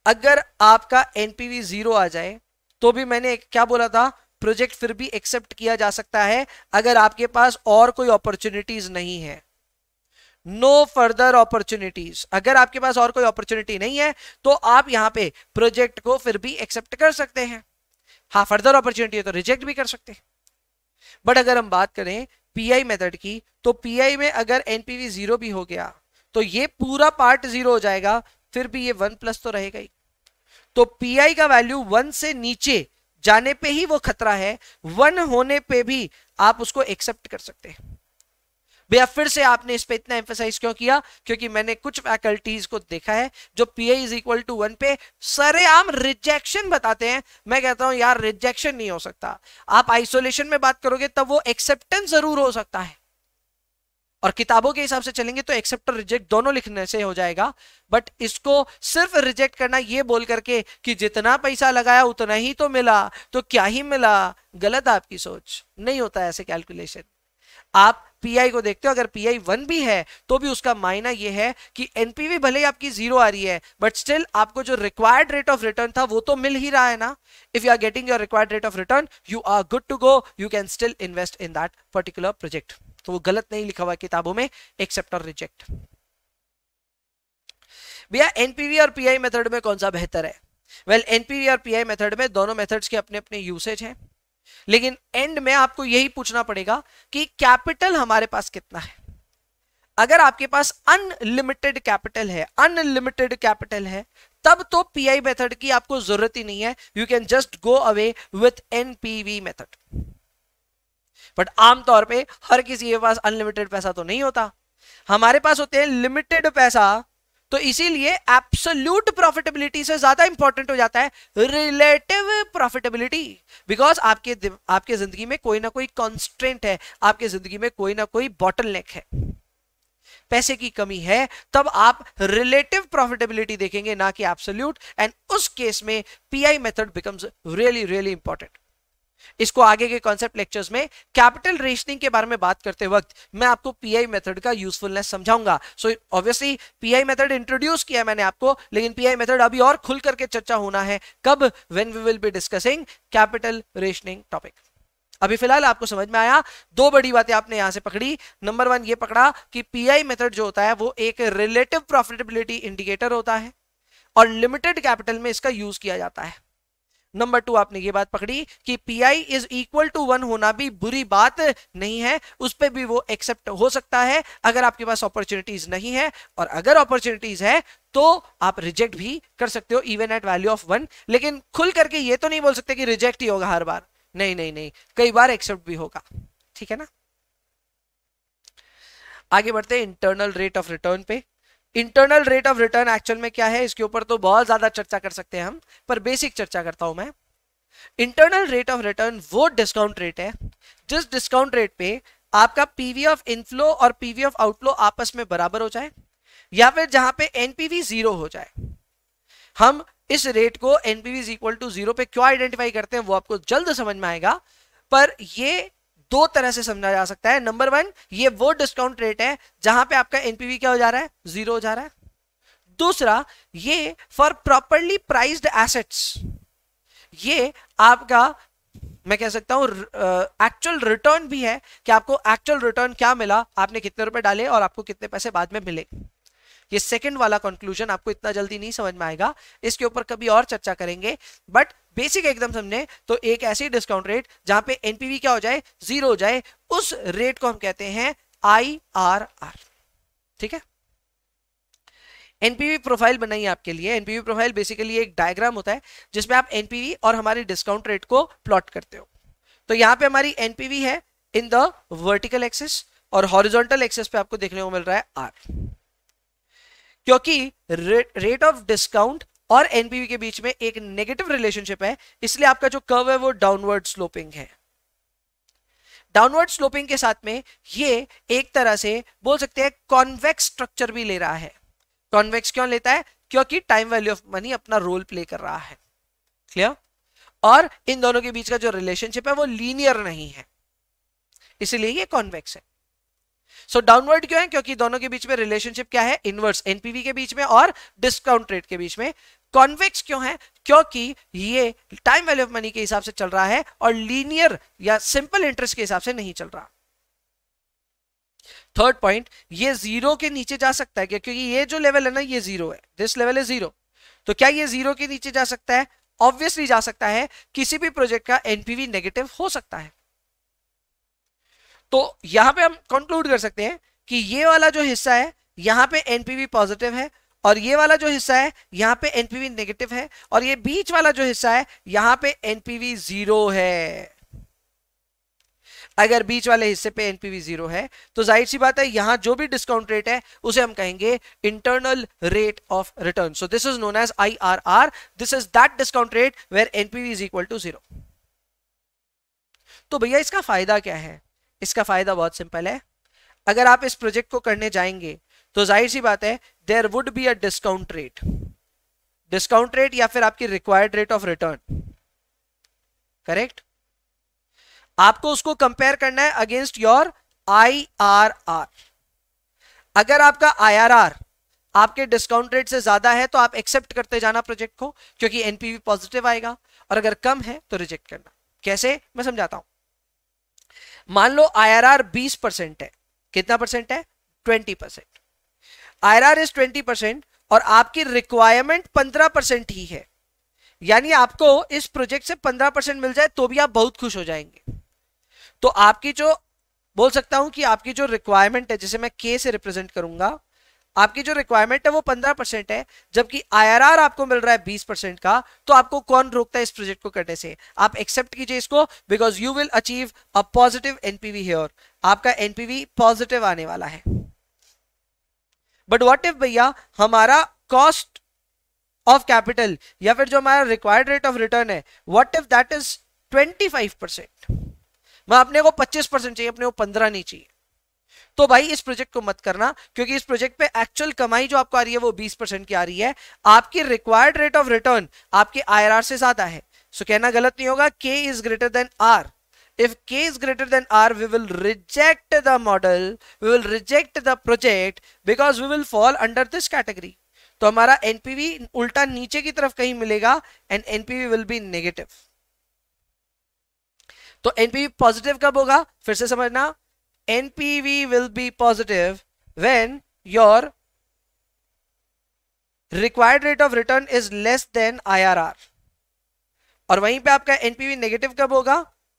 अगर आपका एनपीवी जीरो आ जाए तो भी मैंने क्या बोला था प्रोजेक्ट फिर भी एक्सेप्ट किया जा सकता है अगर आपके पास और कोई अपॉर्चुनिटीज नहीं है नो फर्दर अपॉर्चुनिटीज अगर आपके पास और कोई अपॉर्चुनिटी नहीं है तो आप यहां पे प्रोजेक्ट को फिर भी एक्सेप्ट कर सकते हैं हाँ फर्दर अपॉर्चुनिटी है तो रिजेक्ट भी कर सकते हैं बट अगर हम बात करें पीआई मेथड की तो पीआई में अगर एनपीवी जीरो भी हो गया तो ये पूरा पार्ट जीरो हो जाएगा फिर भी ये वन प्लस तो रहेगा ही तो पीआई का वैल्यू वन से नीचे जाने पे ही वो खतरा है वन होने पे भी आप उसको एक्सेप्ट कर सकते हैं भैया फिर से आपने इस पे इतना एम्फोसाइज क्यों किया क्योंकि मैंने कुछ फैकल्टीज को देखा है जो P I is equal to one पे सरे आम रिजेक्शन बताते हैं मैं कहता हूं यार रिजेक्शन नहीं हो सकता आप आइसोलेशन में बात करोगे तब वो एक्सेप्टेंस जरूर हो सकता है और किताबों के हिसाब से चलेंगे तो एक्सेप्ट और रिजेक्ट दोनों लिखने से हो जाएगा बट इसको सिर्फ रिजेक्ट करना ये बोल करके कि जितना पैसा लगाया उतना ही तो मिला तो क्या ही मिला गलत आपकी सोच नहीं होता ऐसे कैलकुलेशन आप पीआई को देखते हो अगर पीआई वन भी है तो भी उसका मायना यह है कि एनपीवी भले ही आपकी जीरो आ रही है बट स्टिल आपको जो रिक्वायर्ड रेट ऑफ रिटर्न था वो तो मिल ही रहा है ना if you are getting your required rate of return you are good to go you can still invest in that particular project तो वो गलत नहीं लिखा हुआ किताबों में एक्सेप्ट और रिजेक्ट भैया एनपीवी और पीआई मेथड में कौन सा बेहतर है वेल well, एनपीवी और पीआई मेथड में दोनों मेथड्स के अपने अपने यूसेज हैं लेकिन एंड में आपको यही पूछना पड़ेगा कि कैपिटल हमारे पास कितना है अगर आपके पास अनलिमिटेड कैपिटल है अनलिमिटेड कैपिटल है तब तो पीआई मेथड की आपको जरूरत ही नहीं है you can just go away with NPV method but आमतौर पर हर किसी के पास अनलिमिटेड पैसा तो नहीं होता हमारे पास होते हैं लिमिटेड पैसा तो इसीलिए एब्सोल्यूट प्रॉफिटेबिलिटी से ज्यादा इंपॉर्टेंट हो जाता है रिलेटिव प्रॉफिटेबिलिटी बिकॉज आपके आपके जिंदगी में कोई ना कोई कॉन्स्टेंट है आपके जिंदगी में कोई ना कोई बॉटल नेक है पैसे की कमी है तब आप रिलेटिव प्रॉफिटेबिलिटी देखेंगे ना कि एब्सोल्यूट एंड उस केस में PI method becomes really really important इसको आगे के कॉन्सेप्ट लेक्चर्स में कैपिटल रेशनिंग के बारे में बात करते वक्त मैं आपको पीआई मेथड का यूजफुलनेस समझाऊंगा so obviously PI method introduce किया है मैंने आपको लेकिन पीआई मेथड अभी और खुल करके चर्चा होना है कब when we will be discussing capital rationing topic अभी फिलहाल आपको समझ में आया दो बड़ी बातें आपने यहां से पकड़ी नंबर वन ये पकड़ा कि पीआई मेथड जो होता है वो एक रिलेटिव प्रॉफिटेबिलिटी इंडिकेटर होता है और लिमिटेड कैपिटल में इसका यूज किया जाता है नंबर टू आपने ये बात पकड़ी कि P I is equal to one होना भी बुरी बात नहीं है उस पर भी वो एक्सेप्ट हो सकता है अगर आपके पास अपॉर्चुनिटीज नहीं है और अगर अपॉर्चुनिटीज है तो आप रिजेक्ट भी कर सकते हो even at value of one लेकिन खुल करके ये तो नहीं बोल सकते कि रिजेक्ट ही होगा हर बार नहीं नहीं नहीं कई बार एक्सेप्ट भी होगा ठीक है ना आगे बढ़ते हैं इंटरनल रेट ऑफ रिटर्न पे internal rate of return actual में क्या है इसके ऊपर तो बहुत ज्यादा चर्चा कर सकते हैं हम पर बेसिक चर्चा करता हूं मैं इंटरनल रेट ऑफ रिटर्न वो डिस्काउंट रेट है जिस डिस्काउंट रेट पे आपका पीवी ऑफ इनफ्लो और पीवी ऑफ आउटफ्लो आपस में बराबर हो जाए या फिर जहां पे एनपीवी जीरो हो जाए हम इस रेट को एनपीवी इक्वल टू जीरो पे क्यों आइडेंटिफाई करते हैं वो आपको जल्द समझ में आएगा पर ये दो तरह से समझा जा सकता है नंबर वन ये वो डिस्काउंट रेट है जहां पे आपका एनपीवी क्या हो जा रहा है जीरो हो जा रहा है दूसरा ये फॉर प्रॉपरली प्राइज्ड एसेट्स ये आपका मैं कह सकता हूं एक्चुअल रिटर्न भी है कि आपको एक्चुअल रिटर्न क्या मिला आपने कितने रुपए डाले और आपको कितने पैसे बाद में मिले ये सेकंड वाला कंक्लूजन आपको इतना जल्दी नहीं समझ में आएगा इसके ऊपर कभी और चर्चा करेंगे बट बेसिक एकदम समझे तो एक ऐसी डिस्काउंट रेट जहां पे एनपीवी क्या हो जाए जीरो हो जाए उस रेट को हम कहते हैं आई ठीक है एनपीवी प्रोफाइल बनाई आपके लिए एनपीवी प्रोफाइल बेसिकली एक डायग्राम होता है जिसमें आप एनपीवी और हमारे डिस्काउंट रेट को प्लॉट करते हो तो यहां पे हमारी एनपीवी है इन द वर्टिकल एक्सेस और हॉरिजॉन्टल एक्सेस पे आपको देखने को मिल रहा है आर क्योंकि रेट ऑफ डिस्काउंट और एनपीवी के बीच में एक नेगेटिव रिलेशनशिप है इसलिए आपका जो कर्व है वो डाउनवर्ड स्लोपिंग है डाउनवर्ड स्लोपिंग के साथ में ये एक तरह से बोल सकते हैं कॉन्वेक्स स्ट्रक्चर भी ले रहा है कॉन्वेक्स क्यों लेता है क्योंकि टाइम वैल्यू ऑफ मनी अपना रोल प्ले कर रहा है क्लियर और इन दोनों के बीच का जो रिलेशनशिप है वो लीनियर नहीं है इसीलिए ये कॉन्वेक्स है सो डाउनवर्ड क्यों है क्योंकि दोनों के बीच में रिलेशनशिप क्या है इनवर्स एनपीवी के बीच में और डिस्काउंट रेट के बीच में कॉन्वेक्स क्यों है क्योंकि ये टाइम वैल्यू ऑफ मनी के हिसाब से चल रहा है और लीनियर या सिंपल इंटरेस्ट के हिसाब से नहीं चल रहा थर्ड पॉइंट ये जीरो के नीचे जा सकता है क्योंकि ये जो लेवल है ना ये जीरो है दिस लेवल है जीरो तो क्या ये जीरो के नीचे जा सकता है ऑब्वियसली जा सकता है किसी भी प्रोजेक्ट का एनपीवी नेगेटिव हो सकता है तो यहां पे हम कंक्लूड कर सकते हैं कि ये वाला जो हिस्सा है यहां पे एनपीवी पॉजिटिव है और ये वाला जो हिस्सा है यहां पे एनपीवी नेगेटिव है और ये बीच वाला जो हिस्सा है यहां पे एनपीवी जीरो है अगर बीच वाले हिस्से पे एनपीवी जीरो है तो जाहिर सी बात है यहां जो भी डिस्काउंट रेट है उसे हम कहेंगे internal rate of return so this is known as I R R this is that discount rate where NPV is equal to zero तो भैया इसका फायदा क्या है इसका फ़ायदा बहुत सिंपल है अगर आप इस प्रोजेक्ट को करने जाएंगे तो जाहिर सी बात है there would be a discount rate discount rate या फिर आपकी required rate of return correct आपको उसको कंपेयर करना है against your I R R अगर आपका आई आर आर आपके डिस्काउंट रेट से ज्यादा है तो आप एक्सेप्ट करते जाना प्रोजेक्ट को क्योंकि एनपीवी पॉजिटिव आएगा और अगर कम है तो रिजेक्ट करना कैसे मैं समझाता हूं मान लो आईआरआर 20 परसेंट है कितना परसेंट है 20 परसेंट आईआरआर इज 20 परसेंट और आपकी रिक्वायरमेंट 15 परसेंट ही है यानी आपको इस प्रोजेक्ट से 15 परसेंट मिल जाए तो भी आप बहुत खुश हो जाएंगे तो आपकी जो बोल सकता हूं कि आपकी जो रिक्वायरमेंट है जिसे मैं के से रिप्रेजेंट करूंगा आपकी जो रिक्वायरमेंट है वो पंद्रह परसेंट है जबकि आईआरआर आपको मिल रहा है बीस परसेंट का तो आपको कौन रोकता है इस प्रोजेक्ट को करने से आप एक्सेप्ट कीजिए इसको because you will achieve a positive NPV here आपका एनपीवी पॉजिटिव आने वाला है बट वॉट इफ भैया हमारा कॉस्ट ऑफ कैपिटल या फिर जो हमारा रिक्वायर्ड रेट ऑफ रिटर्न है what if that is twenty five percent मैं अपने को पच्चीस परसेंट चाहिए अपने को पंद्रह नहीं चाहिए तो भाई इस प्रोजेक्ट को मत करना क्योंकि इस प्रोजेक्ट पे एक्चुअल कमाई जो आपको आ रही है वो बीस परसेंट की आ रही है आपकी रिक्वायर्ड रेट ऑफ रिटर्न आपके आई से ज्यादा है सो so, कहना गलत नहीं होगा K is greater than R if k is greater than r we will reject the model we will reject the project because we will fall under this category तो हमारा एनपीवी उल्टा नीचे की तरफ कहीं मिलेगा and NPV will be negative तो एनपीवी पॉजिटिव कब होगा फिर से समझना NPV will be positive when your required rate of return is less than IRR और वहीं पे आपका एनपीवी नेगेटिव कब होगा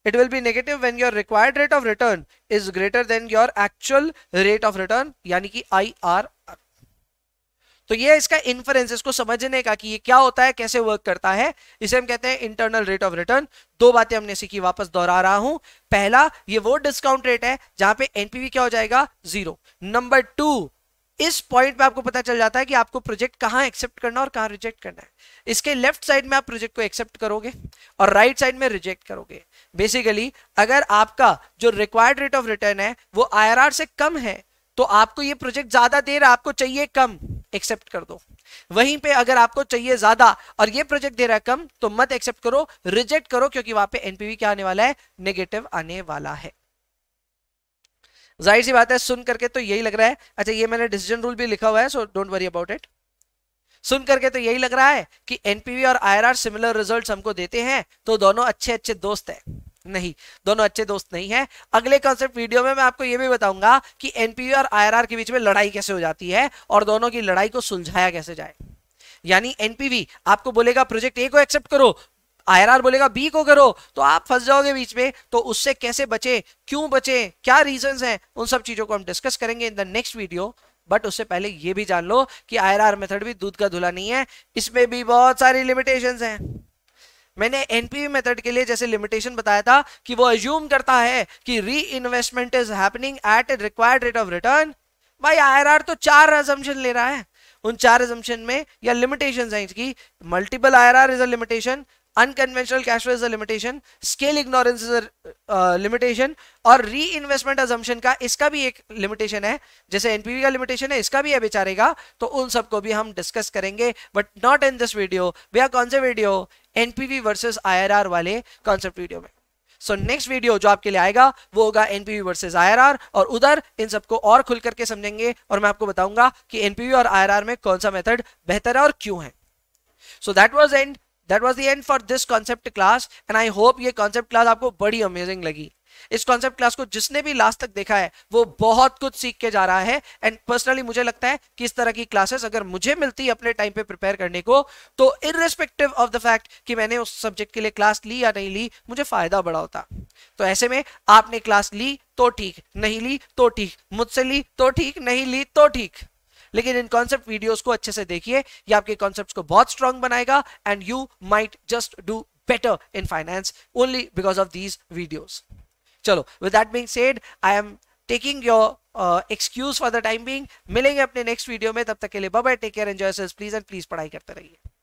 it will be negative when your required rate of return is greater than your actual rate of return यानी कि आई आर तो ये इसका इन्फ्रेंस इसको समझने का कि ये क्या होता है कैसे वर्क करता है इसे हम कहते हैं इंटरनल रेट ऑफ रिटर्न दो बातें हमने सीखी वापस दोहरा रहा हूं पहला ये वो डिस्काउंट रेट है जहां पे एनपीवी क्या हो जाएगा जीरो नंबर टू इस पॉइंट पे आपको पता चल जाता है कि आपको प्रोजेक्ट कहां एक्सेप्ट करना और कहां रिजेक्ट करना है इसके लेफ्ट साइड में आप प्रोजेक्ट को एक्सेप्ट करोगे और राइट right साइड में रिजेक्ट करोगे बेसिकली अगर आपका जो रिक्वायर्ड रेट ऑफ रिटर्न है वो आई से कम है तो आपको ये प्रोजेक्ट ज्यादा देर आपको चाहिए कम एक्सेप्ट कर दो वहीं पे अगर आपको चाहिए ज्यादा और ये प्रोजेक्ट दे रहा है कम तो मत एक्सेप्ट करो रिजेक्ट करो क्योंकि वहां पे एनपीवी क्या आने वाला है नेगेटिव आने वाला है जाहिर सी बात है सुन करके तो यही लग रहा है अच्छा ये मैंने डिसीजन रूल भी लिखा हुआ है so don't worry about it सुन करके तो यही लग रहा है कि एनपीवी और आई सिमिलर रिजल्ट हमको देते हैं तो दोनों अच्छे अच्छे दोस्त हैं नहीं दोनों अच्छे दोस्त नहीं है अगले कॉन्सेप्ट वीडियो में मैं आपको यह भी बताऊंगा कि एनपीवी और आईआरआर के बीच में लड़ाई कैसे हो जाती है और दोनों की लड़ाई को सुलझाया कैसे जाए यानी एनपीवी आपको बोलेगा प्रोजेक्ट ए को एक्सेप्ट करो आईआरआर बोलेगा बी को करो तो आप फंस जाओगे बीच में तो उससे कैसे बचे क्यों बचे क्या रीजन है उन सब चीजों को हम डिस्कस करेंगे in the next video but उससे पहले यह भी जान लो कि आईआरआर मेथड भी दूध का धुला नहीं है इसमें भी बहुत सारी लिमिटेशन है मैंने एनपीवी मेथड के लिए जैसे लिमिटेशन बताया था कि वो एज्यूम करता है कि reinvestment is happening at required rate of return भाई आईआरआर तो चार एजम्पन ले रहा है उन चार एजम्पन में या लिमिटेशन है इसकी multiple IRR is a limitation unconventional cash is a limitation scale ignorance is a limitation और री इन्वेस्टमेंट एजम्पन का इसका भी एक लिमिटेशन है जैसे एनपीवी का लिमिटेशन है इसका भी है बेचारेगा तो उन सबको भी हम डिस्कस करेंगे but not in this video भैया कौन से वीडियो एनपीवी वर्सेस आईआरआर वाले कॉन्सेप्ट वीडियो में सो so, नेक्स्ट वीडियो जो आपके लिए आएगा वो होगा एनपीवी वर्सेस आईआरआर और उधर इन सबको और खुल करके समझेंगे और मैं आपको बताऊंगा कि एनपीवी और आईआरआर में कौन सा मेथड बेहतर है और क्यों है so that was end that was the end for this concept class and I hope ये कॉन्सेप्ट क्लास आपको बड़ी अमेजिंग लगी इस कॉन्सेप्ट क्लास को जिसने भी लास्ट तक देखा है वो बहुत कुछ सीख के जा रहा है एंड पर्सनली मुझे लगता है कि इस तरह की क्लासेस अगर मुझे मिलती अपने टाइम पे प्रिपेयर करने को तो इरेस्पेक्टिव ऑफ द फैक्ट कि मैंने उस सब्जेक्ट के लिए क्लास ली या नहीं ली मुझे फायदा बड़ा होता तो ऐसे में आपने क्लास ली तो ठीक नहीं ली तो ठीक मुझसे ली तो ठीक नहीं ली तो ठीक लेकिन इन कॉन्सेप्ट वीडियोस को अच्छे से देखिए ये आपके कॉन्सेप्ट को बहुत स्ट्रांग बनाएगा and you might just do better in finance only because of these videos. चलो with that being said I am taking your excuse for the time being मिलेंगे अपने नेक्स्ट वीडियो में तब तक के लिए bye take care enjoy please and please पढ़ाई करते रहिए